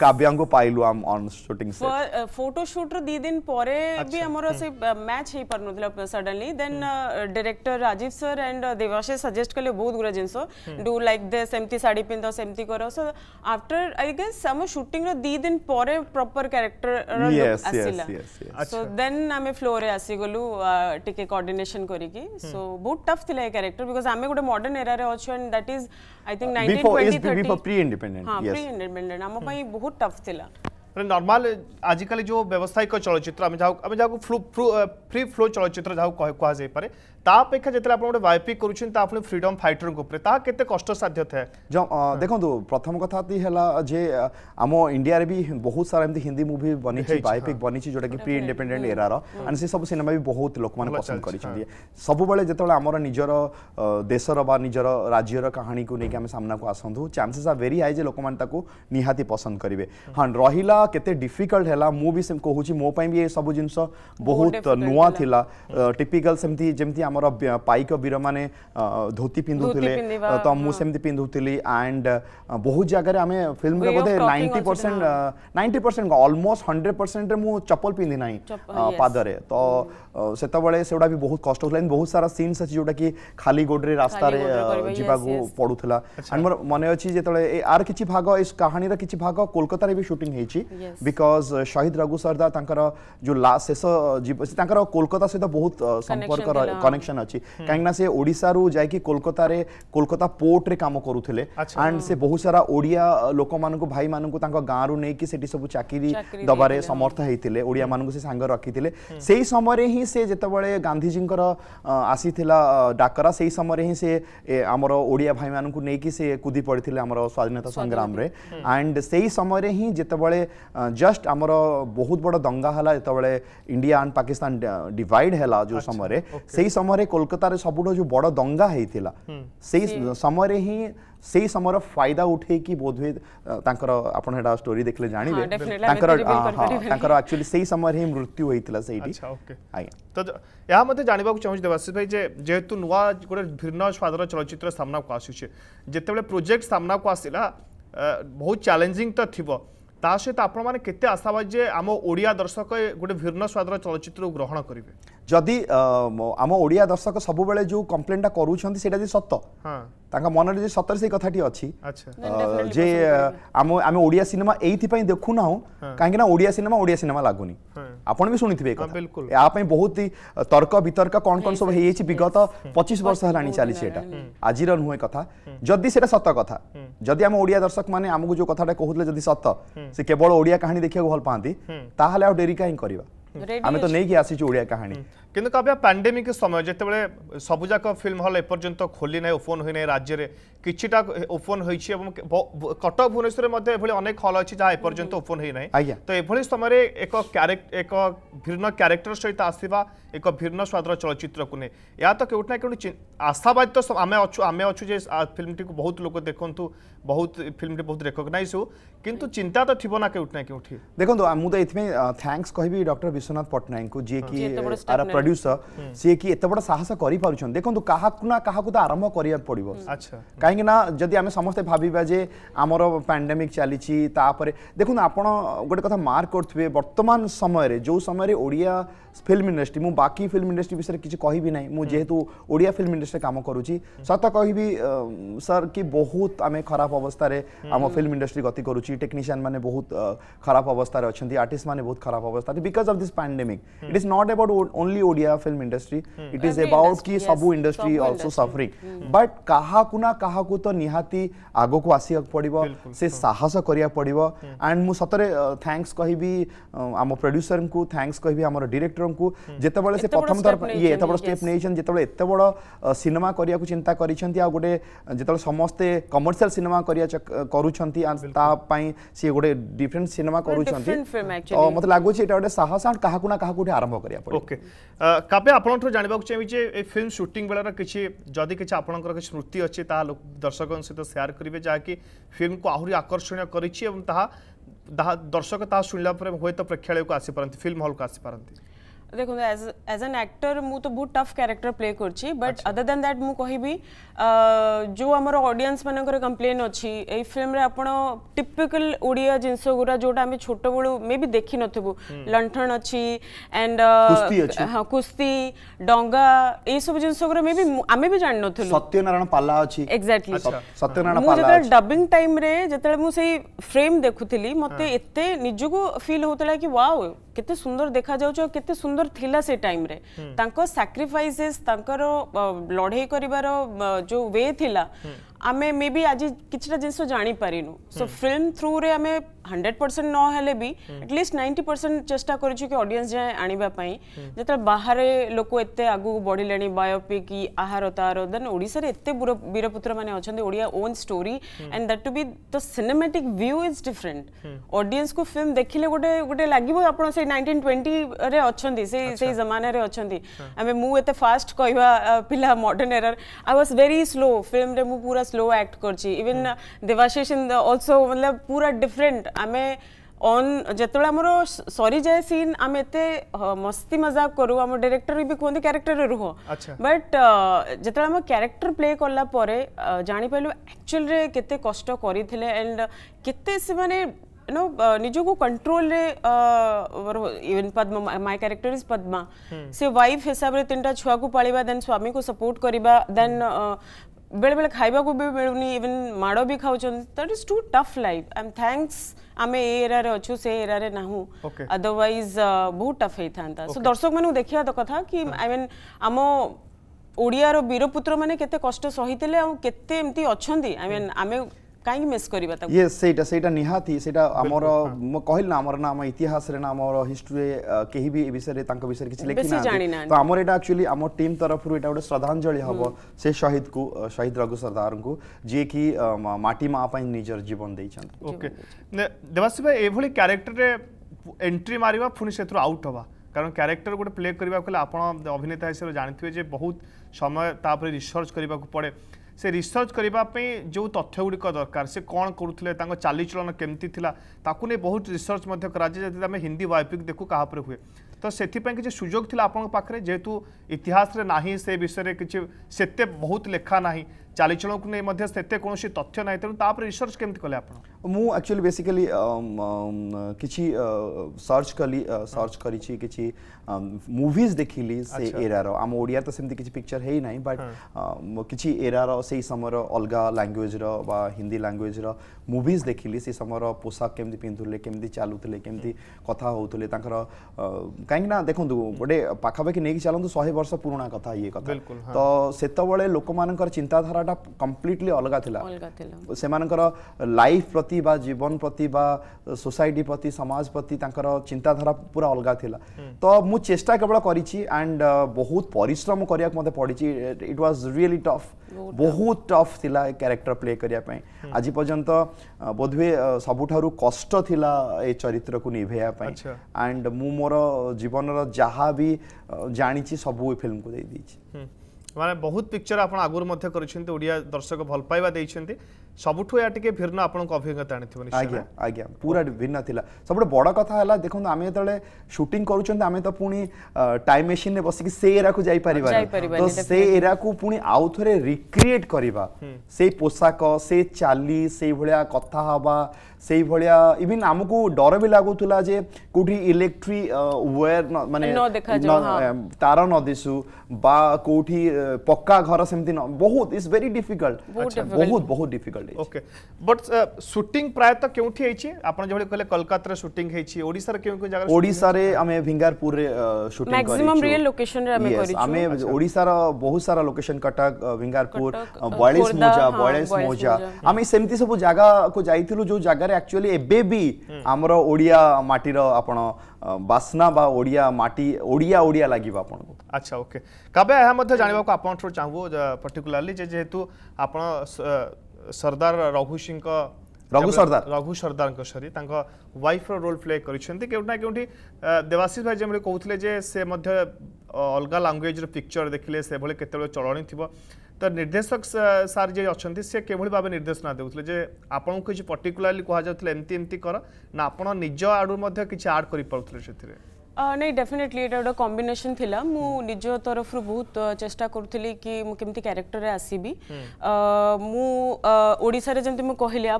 काव्या को पाइल सुटिंग फोटोसुट रिदिन मैच हो पार suddenly then director Rajeev sir and देवाशे सजेस्ट कले बहुत गुरा जिन डू लाइक दिस ଶାଢ଼ୀ ପିନ୍ଧ ସେମିତି କର ସୋ ଆଫ୍ଟର ଆଇ ଗେସ୍ ଆମ ସୁଟିଂର ଦି ଦିନ ପରେ ପ୍ରପର କ୍ୟାରେକ୍ଟର ଆସିଲା ସୋ ଦେନ୍ ଆମେ ଫ୍ଲୋରେ ଆସିଗଲୁ ଟିକେ କୋର୍ଡିନେସନ କରିକି ସୋ ବହୁତ ଟଫ୍ ଥିଲା ଏ କ୍ୟାରେକ୍ଟର ବିକଜ ଆମେ ଗୋଟେ ମଡର୍ନ ଏରାରେ ଅଛୁ and that is I think nineteen twenty thirty pre independent ଆମ ପାଇଁ ବହୁତ ଟଫ୍ ଥିଲା नर्माल आजिकल जो व्यावसायिक चलचित्र फ्री फ्लो चलचित्र जहाँ कहपे तापेक्षा जितने आप गोटे वायपी कर फ्रीडम फाइटर के कष्ट साध्य थाए देखो प्रथम कथा जे आम इंडिया भी बहुत सारा हिंदी मुवि बनी बायोपिक बनी जो प्री इंडिपेडेंट एरार एंड से सब सिनेमा भी बहुत लोक मैंने पसंद कर बेले जो आम निजर देशर निजर राज्यर कहानी को लेकिन आम सामना को आसतु चान्सेस आर भेरी हाई जो लोक मैंने निहाती पसंद करेंगे हाँ रहा କେତେ ଡିଫିକଲ୍ଟ ହେଲା ମୁଁ ବି କହୁଛି ମୋ ପାଇଁ ବି ଏସବୁ ଜିନିଷ ବହୁତ ନୂଆ ଥିଲା ଟିପିକାଲ୍ ସେମିତି ଯେମିତି ଆମର ପାଇକ ବୀରମାନେ ଧୋତି ପିନ୍ଧୁଥିଲେ ତ ମୁଁ ସେମିତି ପିନ୍ଧୁଥିଲି ଆଣ୍ଡ ବହୁତ ଜାଗାରେ ଆମେ ଫିଲ୍ମରେ ବୋଧେ ninety percent ninety percent almost hundred ପରସେଣ୍ଟରେ ମୁଁ ଚପଲ ପିନ୍ଧି ନାହିଁ ପାଦରେ ତ ସେତେବେଳେ ସେଗୁଡ଼ା ବି ବହୁତ କଷ୍ଟ ହେଉଥିଲା ବହୁତ ସାରା ସିନ୍ସ ଅଛି ଯେଉଁଟାକି ଖାଲି ଗୋଡ଼ରେ ରାସ୍ତାରେ ଯିବାକୁ ପଡ଼ୁଥିଲା ଆଣ୍ଡ ମୋର ମନେ ଅଛି ଯେତେବେଳେ ଆର କିଛି ଭାଗ ଏ କାହାଣୀର କିଛି ଭାଗ କୋଲକାତାରେ ବି ସୁଟିଂ ହେଇଛି ବିକଜ୍ ଶହୀଦ ରଘୁ ସର୍ଦ୍ଦାର ତାଙ୍କର ଯେଉଁ ଲାଷ୍ଟ ଶେଷ ତାଙ୍କର କୋଲକାତା ସହିତ ବହୁତ ସମ୍ପର୍କ କନେକ୍ସନ୍ ଅଛି କାହିଁକିନା ସେ ଓଡ଼ିଶାରୁ ଯାଇକି କୋଲକାତାରେ କୋଲକାତା ପୋର୍ଟରେ କାମ କରୁଥିଲେ ଆଣ୍ଡ ସେ ବହୁତ ସାରା ଓଡ଼ିଆ ଲୋକମାନଙ୍କୁ ଭାଇମାନଙ୍କୁ ତାଙ୍କ ଗାଁରୁ ନେଇକି ସେଠି ସବୁ ଚାକିରି ଦେବାରେ ସମର୍ଥ ହେଇଥିଲେ ଓଡ଼ିଆମାନଙ୍କୁ ସେ ସାଙ୍ଗ ରଖିଥିଲେ ସେଇ ସମୟରେ ହିଁ ସେ ଯେତେବେଳେ ଗାନ୍ଧିଜୀଙ୍କର ଆସିଥିଲା ଡାକରା ସେଇ ସମୟରେ ହିଁ ସେ ଆମର ଓଡ଼ିଆ ଭାଇମାନଙ୍କୁ ନେଇକି ସେ କୁଦି ପଡ଼ିଥିଲେ ଆମର ସ୍ୱାଧୀନତା ସଂଗ୍ରାମରେ ଆଣ୍ଡ ସେଇ ସମୟରେ ହିଁ ଯେତେବେଳେ जस्ट आमर बहुत बड़ दंगा है जिते इंडिया एंड पाकिस्तान डिवाइड है जो समय से समय कोलकाता सब जो बड़ दंगा होता समय से समय फायदा उठे कि बोध हुए आपड़ा स्टोरी देखले जानवे एक्चुअली समय मृत्यु होता से ଏହା ମଧ୍ୟ ଜାଣିବାକୁ ଚାହୁଁଛି ଦେବାଶିଷ ଭାଇ ଯେ ଯେହେତୁ ନୂଆ ଗୋଟେ ଭିନ୍ନ ସ୍ୱାଦର ଚଳଚ୍ଚିତ୍ର ସାମ୍ନାକୁ ଆସୁଛି ଯେତେବେଳେ ପ୍ରୋଜେକ୍ଟ ସାମ୍ନାକୁ ଆସିଲା ବହୁତ ଚ୍ୟାଲେଞ୍ଜିଂ ତ ତା ସହିତ ଆପଣମାନେ କେତେ ଆଶାବାଦୀ ଯେ ଆମ ଓଡ଼ିଆ ଦର୍ଶକ ଗୋଟେ ଭିନ୍ନ ସ୍ୱାଦର ଚଳଚ୍ଚିତ୍ରକୁ ଗ୍ରହଣ କରିବେ ଯଦି ଆମ ଓଡ଼ିଆ ଦର୍ଶକ ସବୁବେଳେ ଯେଉଁ କମ୍ପ୍ଲେନଟା କରୁଛନ୍ତି ସେଇଟା ଯଦି ସତ ତାଙ୍କ ମନରେ ଯଦି ସତରେ ସେଇ କଥାଟି ଅଛି ଯେ ଆମ ଆମେ ଓଡ଼ିଆ ସିନେମା ଏଇଥିପାଇଁ ଦେଖୁନାହୁଁ କାହିଁକିନା ଓଡ଼ିଆ ସିନେମା ଓଡ଼ିଆ ସିନେମା ଲାଗୁନି ଆପଣ ବି ଶୁଣିଥିବେ ଏହା ପାଇଁ ବହୁତ ତର୍କ ବିତର୍କ କ'ଣ କ'ଣ ସବୁ ହେଇଯାଇଛି ବିଗତ ପଚିଶ ବର୍ଷ ହେଲାଣି ଚାଲିଛି ଏଇଟା ଆଜିର ନୁହେଁ କଥା ଯଦି ସେଇଟା ସତ କଥା ଯଦି ଆମ ଓଡ଼ିଆ ଦର୍ଶକମାନେ ଆମକୁ ଯେଉଁ କଥାଟା କହୁଥିଲେ ଯଦି ସତ ସେ କେବଳ ଓଡ଼ିଆ କାହାଣୀ ଦେଖିବାକୁ ଭଲ ପାଆନ୍ତି ତାହେଲେ ଆଉ ଡେରି କାହିଁ କରିବା আমি তো নেইকি আসিছি ওড়িয়া কাহিনী কিন্তু কাব্যা প্যান্ডেমিক সময় যেতবে সবুজাক ফিল্ম হল এপর্যন্ত খোলি নাই ওপন হই নাই রাজ্যের किटा ओपन हो कटक भुवनेश्वर मेंनेक हल अच्छी जहाँ एपर्तंत ओपन होना तो यह समय एक एक भिन्न क्यारेक्टर सहित आसवा एक भिन्न स्वादर चलचित्र को या तो कौटि ना कौट आशावादी तो आम अच्छू आम अच्छू फिल्म टी बहुत लोग देखु बहुत फिल्म टी बहुत रेकग्नज हो कि चिंता तो थी ना कौटना कौटी देखो मुझे थैंक्स कह डर विश्वनाथ पट्टनायक जी प्रड्यूसर सी कि बड़ साहस कर देखो क्या क्या आरंभ कर कहीं जदि आम समस्ते भावे आमर पैंडेमिक चली देखो आपण गोटे कथा मार्क करुवे बर्तमान समय जो समय ओडिया फिल्म इंडस्ट्री मुझ बाकी फिल्म इंडस्ट्री विषय किसी कह भी ना मुझे ओडिया फिल्म इंडस्ट्री काम कर सत कह सर कि बहुत आम खराब अवस्था आम फिल्म इंडस्ट्री गति करुच्छी टेक्नीसीयन मैंने बहुत खराब अवस्था अच्छा आर्टिस्ट मैंने बहुत खराब अवस्था because of this pandemic it is not about only Odia film industry it is about कि सब इंडस्ट्री अल्सो सफरी बट क्या क्या तो निहाती आग को आसवाक पड़ो से साहस करा पड़ एंड मु सतरे थैंक्स कह आम प्रड्यूसर को थैंक्स कह डिरेक्टर ଡାଇରେକ୍ଟରଙ୍କୁ ଯେତେବେଳେ ସେ ପ୍ରଥମ ଥର ଇଏ ଏତେ ବଡ଼ ଷ୍ଟେପ୍ ନେଇଛନ୍ତି ଯେତେବେଳେ ଏତେ ବଡ଼ ସିନେମା କରିବାକୁ ଚିନ୍ତା କରିଛନ୍ତି ଆଉ ଗୋଟେ ଯେତେବେଳେ ସମସ୍ତେ କମର୍ସିଆଲ ସିନେମା କରିବା କରୁଛନ୍ତି ତା ପାଇଁ ସିଏ ଗୋଟେ ଡିଫରେଣ୍ଟ ସିନେମା କରୁଛନ୍ତି ତ ମୋତେ ଲାଗୁଛି ଏଇଟା ଗୋଟେ ସାହସ ଆଣ୍ଡ କାହାକୁ ନା କାହାକୁ ଗୋଟେ ଆରମ୍ଭ କରିବା ପଡ଼ିବ ଓକେ କାବ୍ୟ ଆପଣଙ୍କଠୁ ଜାଣିବାକୁ ଚାହିଁବି ଯେ ଏ ଫିଲ୍ମ ସୁଟିଂ ବେଳର କିଛି ଯଦି କିଛି ଆପଣଙ୍କର କିଛି ସ୍ମୃତି ଅଛି ତାହା ଦର୍ଶକଙ୍କ ସହିତ ସେୟାର କରିବେ ଯାହାକି ଫିଲ୍ମକୁ ଆହୁରି ଆକର୍ଷଣୀୟ କରିଛି ଏବଂ ତାହା ଦର୍ଶକ ତାହା ଶୁଣିଲା ପରେ ହୁଏତ ପ୍ରେକ୍ଷାଳୟକୁ ଆସିପାରନ୍ତି ଫିଲ୍ମ ହଲ୍କୁ ଆସିପାରନ୍ତି দেখুন অ্যাজ আন আক্টর মু তো বহুত টফ ক্যারেক্টর প্লে করছি বট অদর দ্যান দ্যাট মু কহিবি যে আমার অডিয়েন্স মানকর কমপ্লেন অছি এই ফিল্মরে আপন টিপিক্যাল ওড়িয়া জিনিস গুড়া যেটা আমি ছোট বেলু মেবি দেখি নথিবু লণ্ঠন অছি এন্ড হ্যাঁ কুস্তি ডঙ্গা এই সব জিনিস গুড়া মেবি আমি বি জানি নথিলু সত্যনারায়ণ পাল্লা অছি এক্স্যাক্টলি সত্যনারায়ণ পাল্লা মু যেতে ডাবিং টাইম রে যেতে মু সেই ফ্রেম দেখুଥିଲି মতে এতে নিজকু ফিল হোতলা কি ওয়াও কেতে সুন্দর দেখা যাচ্ছে কেতে সুন্দর ସୁନ୍ଦର ଥିଲା ସେ ଟାଇମ୍ରେ ତାଙ୍କ ସାକ୍ରିଫାଇସେସ୍ ତାଙ୍କର ଲଢ଼େଇ କରିବାର ଯେଉଁ ୱେ ଥିଲା आम मे बी आज कि जिन जापर सो फिल्म थ्रु रे आम हंड्रेड परसेंट नहले एटलिस्ट नाइंटी परसेंट चेषा कर अडियस जाए आई जो बाहर लोक एत आगे बढ़िले बायोपिक आहार तार देन ओडार एत वीरपुत्र मैंने अच्छा Odia own story and that too be the cinematic view is different audience को फिल्म देखने गोटे गोटे लगे आप नाइंटीन ट्वेंटी अच्छा से जमानारे अच्छा आम मुझे फास्ट कह पा modern era I was very slow film पूरा स्लो आक्ट करवन देवाशिष इन अल्सो मतलब पूरा डिफरेन्ट आम अन् जो आम सरी जाए सीन आम एत मस्ती मजाक करू आम डायरेक्टर भी कहते क्यारेक्टर रुह बट जो आम क्यारेक्टर प्ले कला जापरल एक्चुअल के एंड के नो निजो को कंट्रोल रे even Padma my character is Padma से वाइफ हिसाब से तीन छुआ को पालिबा देन स्वामी को सपोर्ट करिबा देन बेले बेले खाइबाकू भी मिलूनी इवन माड़ भी खाऊँ that is to tough life I am thanks आम ए एरार अच्छू से एरार नाहू अदरवैज बहुत टफ होता सो दर्शक मान देखा कथा कि आई मीन आम ଓଡ଼ିଆର ବୀରପୁତ୍ର ମାନେ କେତେ କଷ୍ଟ ସହିଥିଲେ ଆଉ କେତେ ଏମିତି ଅଛନ୍ତି ଆଇ ମିନ୍ କାହିଁକି ମିସ୍ କରିବା ତାକୁ ୟେସ୍ ସେଇଟା ସେଇଟା ନିହାତି ସେଇଟା ଆମର ମୁଁ କହିଲି ନା ଆମର ନା ଆମ ଇତିହାସରେ ନା ଆମର ହିଷ୍ଟ୍ରିରେ କେହି ବି ଏ ବିଷୟରେ ତାଙ୍କ ବିଷୟରେ କିଛି ଲେଖିନାହାନ୍ତି ତ ଆମର ଏଇଟା ଆକ୍ଚୁଆଲି ଆମ ଟିମ୍ ତରଫରୁ ଏଇଟା ଗୋଟେ ଶ୍ରଦ୍ଧାଞ୍ଜଳି ହେବ ସେ ଶହୀଦକୁ ଶହୀଦ ରଘୁ ସର୍ଦ୍ଦାରଙ୍କୁ ଯିଏକି ମାଟି ମା ପାଇଁ ନିଜର ଜୀବନ ଦେଇଛନ୍ତି ଓକେ ଦେବାଶ୍ରୀ ଭାଇ ଏଭଳି କ୍ୟାରେକ୍ଟରରେ ଏଣ୍ଟ୍ରି ମାରିବା ପୁଣି ସେଥିରୁ ଆଉଟ୍ ହେବା কারণ ক্যারেক্টর গোটে প্লে করা গেলে আপনার অভিনেতা হিসেবে জাঁথিবে যে বহুত সময় তাপরে রিসর্চ করা পড়ে ସେ ରିସର୍ଚ୍ଚ କରିବା ପାଇଁ ଯେଉଁ ତଥ୍ୟଗୁଡ଼ିକ ଦରକାର ସେ କ'ଣ କରୁଥିଲେ ତାଙ୍କ ଚାଲିଚଳନ କେମିତି ଥିଲା ତାକୁ ନେଇ ବହୁତ ରିସର୍ଚ୍ଚ ମଧ୍ୟ କରାଯାଏ ଯଦି ଆମେ ହିନ୍ଦୀ ବାୟୋପିକ୍ ଦେଖୁ କାହା ଉପରେ ହୁଏ ତ ସେଥିପାଇଁ କିଛି ସୁଯୋଗ ଥିଲା ଆପଣଙ୍କ ପାଖରେ ଯେହେତୁ ଇତିହାସରେ ନାହିଁ ସେ ବିଷୟରେ କିଛି ସେତେ ବହୁତ ଲେଖା ନାହିଁ ଚାଲିଚଳନକୁ ନେଇ ମଧ୍ୟ ସେତେ କୌଣସି ତଥ୍ୟ ନାହିଁ ତେଣୁ ତାପରେ ରିସର୍ଚ୍ଚ କେମିତି କଲେ ଆପଣ मुक्चुअली बेसिकली कि सर्च कली सर्च कर मुविज uh, हाँ। um, देखिली से एरार अच्छा। आम ओडिया तो सेमती किसी पिक्चर है ना हाँ। बट um, किसी एरार से समय अलग लांगुएज हिंदी लांगुएज मुविज देखिली से समय पोशाक केमती पिंधुले केमती चलुले केमती हाँ। कथा होते कहीं uh, देखो गोटे पाखापाखि नहीं चलते शहे वर्ष पुराणा कथ ये कथ तो से लोक मान चिंताधारा कम्प्लीटली अलग थी से लाइफ प्रति जीवन प्रति सोसाइटी प्रति समाज प्रति चिंताधारा पूरा अलग थिला हम्म। तो मु चेष्टा केवल एंड uh, बहुत परिश्रम करिया मते पडिछि इट वाज रियली टफ बहुत टफ थिला कैरेक्टर प्ले करिया पई हम्म। आज पर्यंत uh, बोधवे uh, सबुठारु कष्ट थिला चरित्र को निभेया एंड अच्छा। मु मोर जीवन रो जहा भी जानिछि सबु फिल्म को दे दीछि हम्म। माने बहुत पिक्चर आपण आगुर मध्ये दर्शक भल पाइबा सबुठ भिन्न आपज्ञता आज्ञा आज्ञा पूरा भिन्न थी सब बड़ कथा है देखो आम जो सुट कर टाइम मेसीन में बसिक से एरा को जापर तो से एरा को पुणी आउ थे रिक्रिएट करवा पोशाक से चाली से भाया कथा हवा से भाया इवन आम को डर भी लगुला जे कौटी इलेक्ट्रिक वेयर मान तार न हाँ। दिशु बा कौटी पक्का घर सेमती बहुत इट्स वेरी डिफिकल्ट बहुत बहुत डिफिकल्ट ओके बट सुटिंग प्रायत क्योंठी आपन जे सुटिंग भिंगारपुर बहुत सारा लोकेशन कटक भिंगारपुर बॉयलेस मोजा बॉयलेस मोजा हमें सेमति सब जगह को जाईथिलु जो जगह एक्चुअली एबे भी ओडिया माटी रो आपन बा ओडिया माटी ओडिया ओडिया लागिव आपन को अच्छा ओके कबे हम मध्ये जानबा को आपन थ्रू चाहबो पर्टिकुलरली जे जेतु आपन ସର୍ଦ୍ଦାର ରଘୁ ସିଂଙ୍କ ରଘୁ ସର୍ଦ୍ଦାର ରଘୁ ସର୍ଦ୍ଦାରଙ୍କ ସରି ତାଙ୍କ ୱାଇଫ୍ର ରୋଲ୍ ପ୍ଲେ କରିଛନ୍ତି କେଉଁଠି ନା କେଉଁଠି ଦେବାଶିଷ ଭାଇ ଯେଭଳି କହୁଥିଲେ ଯେ ସେ ମଧ୍ୟ ଅଲଗା ଲାଙ୍ଗୁଏଜ୍ର ପିକ୍ଚର୍ ଦେଖିଲେ ସେଭଳି କେତେବେଳେ ଚଳଣି ଥିବ ତ ନିର୍ଦ୍ଦେଶକ ସାର୍ ଯିଏ ଅଛନ୍ତି ସେ କେଭଳି ଭାବେ ନିର୍ଦ୍ଦେଶନା ଦେଉଥିଲେ ଯେ ଆପଣଙ୍କୁ କିଛି ପର୍ଟିକୁଲାରଲି କୁହାଯାଉଥିଲେ ଏମିତି ଏମିତି କର ନା ଆପଣ ନିଜ ଆଡ଼ୁ ମଧ୍ୟ କିଛି ଆଡ଼୍ କରିପାରୁଥିଲେ ସେଥିରେ नहीं डेफिनेटली ये गोटे कम्बिनेसन थी मु निज तरफ बहुत चेस्टा करूली कि मुझे क्यारेक्टर आसबी मुशार जमी मुझे कहली आ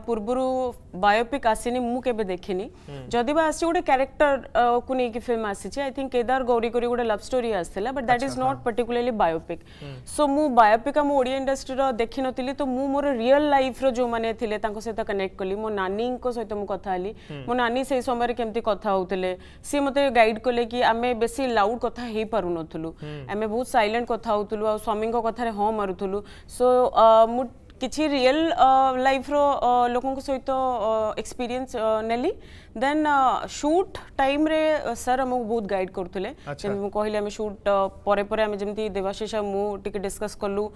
बायोपिक आसनी मुझे देखनी जदि आसी गोटे क्यारेक्टर को लेकिन फिल्म आसी आई थिंक केदार गौरी कर गोटे लव स्टोरी आसाला but that is not particularly biopic so मु बायोपिक आम ओडिया इंडस्ट्री देखी नी तो मोर रियल लाइफ रो मैंने सहित कनेक्ट कली मो नानी सहित मुझे कथी मो नानी से समय कमी कथ होते सी मत गाइड कले कि आम बेस लाउड कथन आम बहुत सैलेंट कथल स्वामी कथा हाँ मारूलु सो मुझे किसी रियल लाइफ रो लोक सहित एक्सपीरियंस नली ଦେନ୍ ସୁଟ୍ ଟାଇମ୍ରେ ସାର୍ ଆମକୁ ବହୁତ ଗାଇଡ଼ କରୁଥିଲେ ଯେମିତି ମୁଁ କହିଲି ଆମେ ସୁଟ୍ ପରେ ପରେ ଆମେ ଯେମିତି ଦେବାଶିଷ ମୁଁ ଟିକେ ଡିସ୍କସ୍ କଲୁ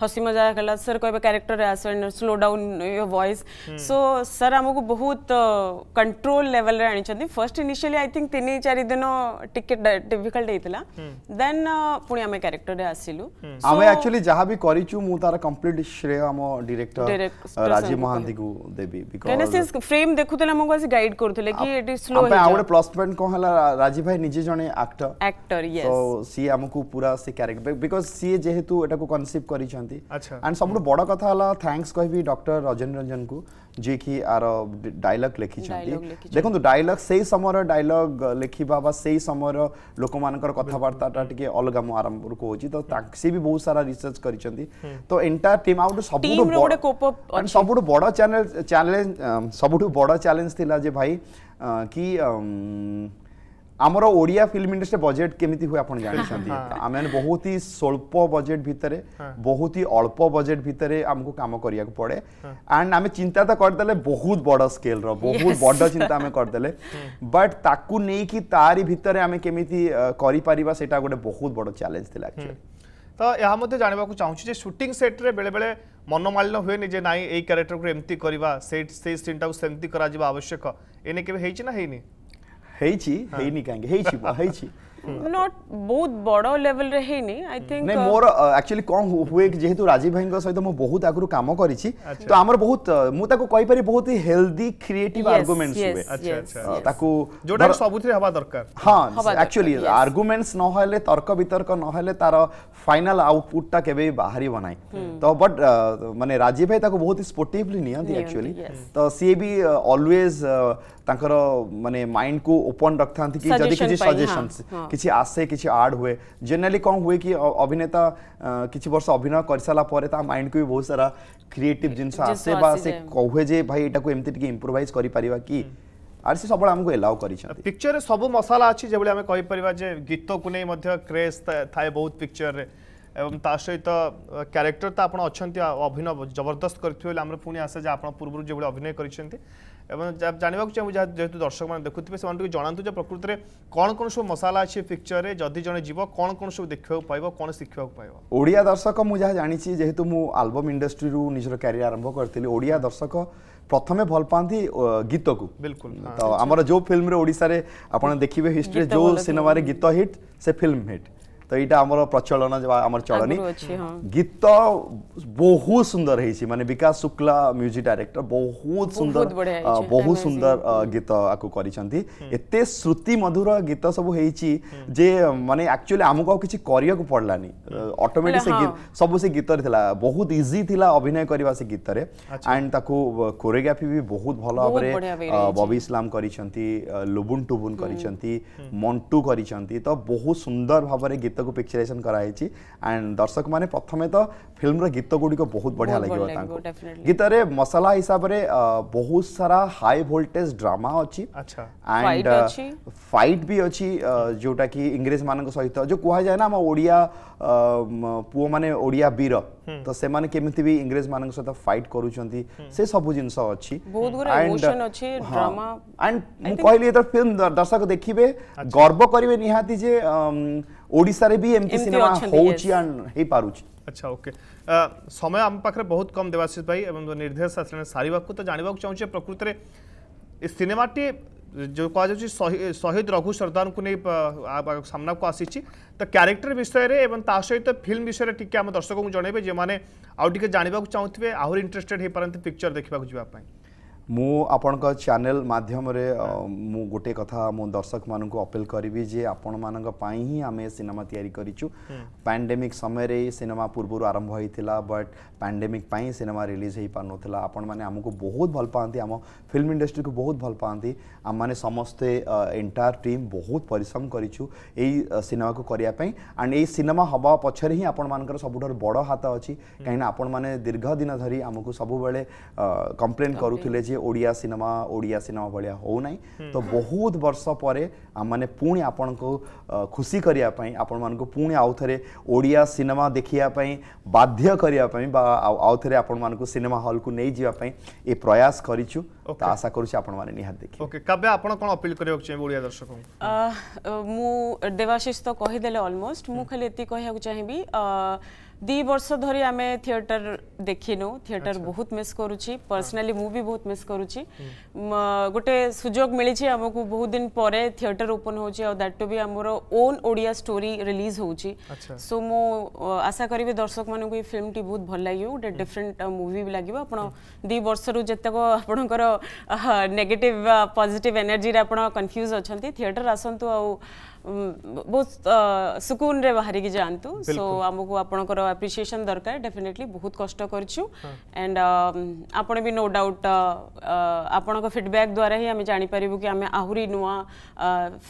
हसी मजाक है सर कह क्यारेक्टर आस and slow down your voice so sir आमको बहुत कंट्रोल लेवल आनी फर्स्ट इनिशियली आई थिंक तीन चार दिन टिके डिफिकल्ट होता देन पुणी आम क्यारेक्टर आसिलु आम एक्चुअली जहाँ भी करिछु मु तार कंप्लीट श्रेय आम डायरेक्टर राजीव महांती को देबी बिकॉज़ फ्रेम देखुतले हमको गाइड करथले କରୁଥିଲେ କି ଇଟ୍ ଇଜ୍ ସ୍ଲୋ ହେଇଯାଉ ଆଉ ଗୋଟେ ପ୍ଲସ୍ ପଏଣ୍ଟ କ'ଣ ହେଲା ରାଜୀବ ଭାଇ ନିଜେ ଜଣେ ଆକ୍ଟର ଆକ୍ଟର ୟେସ୍ ସୋ ସିଏ ଆମକୁ ପୁରା ସେ କ୍ୟାରେକ୍ଟର ବିକଜ ସିଏ ଯେହେତୁ ଏଟାକୁ କନସିଭ୍ କରିଛନ୍ତି ଆଣ୍ଡ ସବୁଠୁ ବଡ଼ କଥା ହେଲା ଥ୍ୟାଙ୍କ୍ସ କହିବି ଡକ୍ଟର ରଜନ ରଞ୍ଜନଙ୍କୁ जिकि आर डायलग लिखी देखो डायलग से समर डायलग लिखिबा बा सेही समर लोकमानकर कथाबार्ताटा टिके अलग मु आरंभ को होची तो सी भी बहुत सारा रिसर्च कर तो एंटायर टीम आउट सबुडो बड सबुडो बड चैनल चैलेंज सबुडो बड चैलेंज थिला जे भाई कि ଆମର ଓଡ଼ିଆ ଫିଲ୍ମ ଇଣ୍ଡଷ୍ଟ୍ରି ବଜେଟ୍ କେମିତି ହୁଏ ଆପଣ ଜାଣିଛନ୍ତି ଆମେମାନେ ବହୁତ ହି ସ୍ୱଳ୍ପ ବଜେଟ୍ ଭିତରେ ବହୁତ ହି ଅଳ୍ପ ବଜେଟ୍ ଭିତରେ ଆମକୁ କାମ କରିବାକୁ ପଡ଼େ ଆଣ୍ଡ ଆମେ ଚିନ୍ତା ତ କରିଦେଲେ ବହୁତ ବଡ଼ ସ୍କେଲ୍ର ବହୁତ ବଡ଼ ଚିନ୍ତା ଆମେ କରିଦେଲେ ବଟ୍ ତାକୁ ନେଇକି ତାରି ଭିତରେ ଆମେ କେମିତି କରିପାରିବା ସେଇଟା ଗୋଟେ ବହୁତ ବଡ଼ ଚ୍ୟାଲେଞ୍ଜ ଥିଲା ତ ଏହା ମଧ୍ୟ ଜାଣିବାକୁ ଚାହୁଁଛି ଯେ ସୁଟିଂ ସେଟ୍ରେ ବେଳେବେଳେ ମନମାଳିନ ହୁଏନି ଯେ ନାଇଁ ଏଇ କ୍ୟାରେକ୍ଟରକୁ ଏମିତି କରିବା ସେଇ ସେଇ ସିନ୍ଟାକୁ ସେମିତି କରାଯିବା ଆବଶ୍ୟକ ଏନେ କେବେ ହେଇଛି ନା ହେଇନି 黑棋，黑你干给黑棋不黑棋。नॉट बहुत बड़ो लेवल रे हे आई थिंक नहीं मोर एक्चुअली कोन हुए कि जेहेतु राजीव भाई को सहित मो बहुत आगरु काम करी छी तो हमर बहुत मु ताको कहि परी बहुत ही हेल्दी क्रिएटिव आर्गुमेंट्स हुए अच्छा अच्छा ताको जोटा सबुथि हवा दरकार हां एक्चुअली आर्गुमेंट्स न होले तर्क वितर्क न होले तार फाइनल आउटपुट ता केबे बाहरी बनाय तो बट माने राजीव भाई ताको बहुत ही स्पोर्टिवली नियंती एक्चुअली तो सी भी ऑलवेज माने माइंड को ओपन रखथां कि କିଛି ଆସେ କିଛି ଆଡ୍ ହୁଏ ଜେନେରାଲି କ'ଣ ହୁଏ କି ଅଭିନେତା କିଛି ବର୍ଷ ଅଭିନୟ କରିସାରିଲା ପରେ ତା ମାଇଣ୍ଡକୁ ବି ବହୁତ ସାରା କ୍ରିଏଟିଭ୍ ଜିନିଷ ଆସେ ବା ସେ କହେ ଯେ ଭାଇ ଏଇଟାକୁ ଏମିତି ଟିକେ ଇମ୍ପ୍ରୋଭାଇଜ୍ କରିପାରିବା କି আর সে সবুজ আমাকে এলাও করেছেন পিকচরে সবু মশলা আছে যেভাবে আমি কইপারিবা যে গীতকু নেই মধ্য ক্রেজ থাকে বহুত পিকচরে এবং তা সহিত ক্যারেক্টর তো আপনার অনেক অভিনয় জবরদস্ত করে আমার পুঁ আসে যে আপনার পূর্ব যেভাবে অভিনয় করেছেন এবং জাণিবাকু চাহিবু যা যেহেতু মানে দেখু সে জনান্তু যে প্রকৃতিরে কোণ কোণ সব মশলা আছে পিকচারে যদি জন যাব কোণ কোণ সব দেখ কোণ কোন পাইব ওড়িয়া দর্শক মু যা জাঁচি যেহেতু মু আলবম ইন্ডস্ট্রি রু নিজর ক্যারিয়ার আরম্ভ করতিলি ওড়িয়া দর্শক প্রথমে ভাল পাঁতি গীতকু বিলকুল তো আমার যে ফিল্মে ওড়িশারে আপনার দেখবে হিস্ট্রি যে সিনেমার গীত হিট সে ফিল্ম হিট তো এইটা আমার প্রচলন বা আমার চলনি গীত বহুত সুন্দর হয়েছি মানে বিকাশ শুক্লা মিউজিক ডাইরেক্টর বহুত সুন্দর বহুত সুন্দর গীত আকু করেছেন এতে শ্রুতি মধুর গীত সব হয়েছি যে মানে আকচুয়ালি আমি আউ কিছু করিয়াকু পড়লানি অটোমেটিক সে গীত সব সে গীতরে লা বহুত ইজি লা অভিনয় করা সে গীতরে আন্ড তাকু কোরিওগ্রাফি বি বহুত ভাল ভাবে ববি ইসলাম করেছেন লুবুন টুবুন করেছেন মন্টু করেছেন তো বহুত সুন্দর ভাবে গীত गीतको पिक्चराइजेसन गराइन्छ एन्ड दर्शक म प्रथमे त फिल्म र गुडिक बहुत बढिया लाग्यो गीतले मसला हिसाबले बहुत सारा हाई भोल्टेज ड्रामा अछि एन्ड अच्छा. फाइट भी अछि जोटा कि इंग्रेज मान सहित जो कुहाए ना ओडिया पुओ माने ओडिया वीर हम्म. तो से माने केमिति भी इंग्रेज मान सहित फाइट करूछंती हम्म. से सब जिंस अछि बहुत गुरे इमोशन हाँ. अछि ड्रामा एंड कहली ए फिल्म दर्शक देखिबे अच्छा. गर्व करिवे निहाती जे ଓଡ଼ିଶାରେ ବି ଏମିତି ସିନେମା ହେଉଛି ହେଇପାରୁଛି আচ্ছা ওকে সময় আম পাখে বহুত কম দেবাশিষ ভাই এবং নির্দেশ আসলে সারা তো জাঁয়া চাহুছে প্রকৃতরে সিনেমাটি जो कहुच्छे शहीद रघु सरदार को नहीं सामना को आसी तो क्यारेक्टर विषय में सहित फिल्म विषय टी आम दर्शक को जनइबे जो मैंने आउ टे जानवाक चाहूँगे आहरी इंटरेस्टेड हो पारती पिक्चर देखा जावाई ମୁଁ ଆପଣଙ୍କ ଚ୍ୟାନେଲ ମାଧ୍ୟମରେ ମୁଁ ଗୋଟେ କଥା ମୁଁ ଦର୍ଶକମାନଙ୍କୁ ଅପିଲ କରିବି ଯେ ଆପଣମାନଙ୍କ ପାଇଁ ହିଁ ଆମେ ସିନେମା ତିଆରି କରିଛୁ ପାଣ୍ଡେମିକ୍ ସମୟରେ ସିନେମା ପୂର୍ବରୁ ଆରମ୍ଭ ହୋଇଥିଲା ବଟ୍ ପାଣ୍ଡେମିକ୍ ପାଇଁ ସିନେମା ରିଲିଜ୍ ହୋଇପାରୁନଥିଲା ଆପଣମାନେ ଆମକୁ ବହୁତ ଭଲ ପାଆନ୍ତି ଆମ ଫିଲ୍ମ ଇଣ୍ଡଷ୍ଟ୍ରିକୁ ବହୁତ ଭଲ ପାଆନ୍ତି ଆମମାନେ ସମସ୍ତେ ଏଣ୍ଟାୟାର ଟିମ୍ ବହୁତ ପରିଶ୍ରମ କରିଛୁ ଏଇ ସିନେମାକୁ କରିବା ପାଇଁ ଆଣ୍ଡ ଏଇ ସିନେମା ହେବା ପଛରେ ହିଁ ଆପଣମାନଙ୍କର ସବୁଠାରୁ ବଡ଼ ହାତ ଅଛି କାହିଁକିନା ଆପଣମାନେ ଦୀର୍ଘ ଦିନ ଧରି ଆମକୁ ସବୁବେଳେ କମ୍ପ୍ଲେନ୍ କରୁଥିଲେ ଯେ ओडिया सिनेमा ओडिया सिनेमा भाया हो हम्म। तो बहुत वर्ष पर मैंने पुणी आपण खुशी करने आपण मानक पुणी आउ थे ओडिया सिनेमा देखापी बाध्य करने आपण मानक सिनेमा हल को नहीं जावाप ये प्रयास कर आशा करुच मैंने तो कहीदे अलमोस्ट मुझे खाली ये कहक चाहे दी वर्ष धरी आम थिएटर देखिनु थिएटर बहुत मिस करुच्ची पर्सनाली मु भी बहुत मिस करुच्ची गोटे सुजोग मिली आमको बहुत दिन पर थिएटर ओपन हो दैट टू भी आम ओन ओडिया स्टोरी रिलीज हो सो मु आशा करी दर्शक मानक ये फिल्म टी बहुत भल लगे गोटे डिफरेन्ट मुवी भी लगे आप दी वर्ष रु जितक आपणकर नेगेटिव पजिट एनर्जी आप कन्फ्यूज अच्छा थिएटर आसतु आ ବହୁତ ସୁକୁନରେ ବାହାରିକି ଯାଆନ୍ତୁ ସୋ ଆମକୁ ଆପଣଙ୍କର ଆପ୍ରିସିଏସନ୍ ଦରକାର ଡେଫିନେଟଲି ବହୁତ କଷ୍ଟ କରିଛୁ ଆଣ୍ଡ ଆପଣ ବି ନୋ ଡାଉଟ୍ ଆପଣଙ୍କ ଫିଡ଼ବ୍ୟାକ୍ ଦ୍ୱାରା ହିଁ ଆମେ ଜାଣିପାରିବୁ କି ଆମେ ଆହୁରି ନୂଆ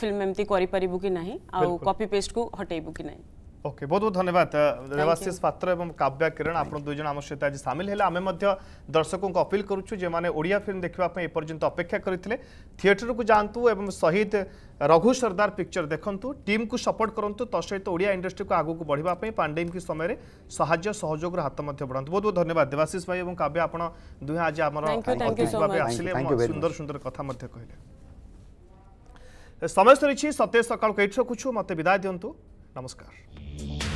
ଫିଲ୍ମ ଏମିତି କରିପାରିବୁ କି ନାହିଁ ଆଉ କପି ପେଷ୍ଟକୁ ହଟେଇବୁ କି ନାହିଁ ओके बहुत बहुत धन्यवाद देवाशीष पात्र और काव्या किरण आप दुईज आम सहित आज सामिल है आम दर्शकों को अपिल करुचु ओडिया फिल्म देखापी एपर्यंत अपेक्षा करते थिएटर को जातु और शहीद रघु सरदार पिक्चर देखु टीम को सपोर्ट करूँ तो सहित ओडिया इंडस्ट्री को आगे बढ़ापी पांडेमिक की समय साहय सहयोग हाथ बढ़ात बहुत बहुत धन्यवाद देवाशीष भाई और काव्य आप दुहे आज आम सुंदर सुंदर कथा कहले समय सरी सत्य सका रखु मत विदाय दिंटू Namaskar.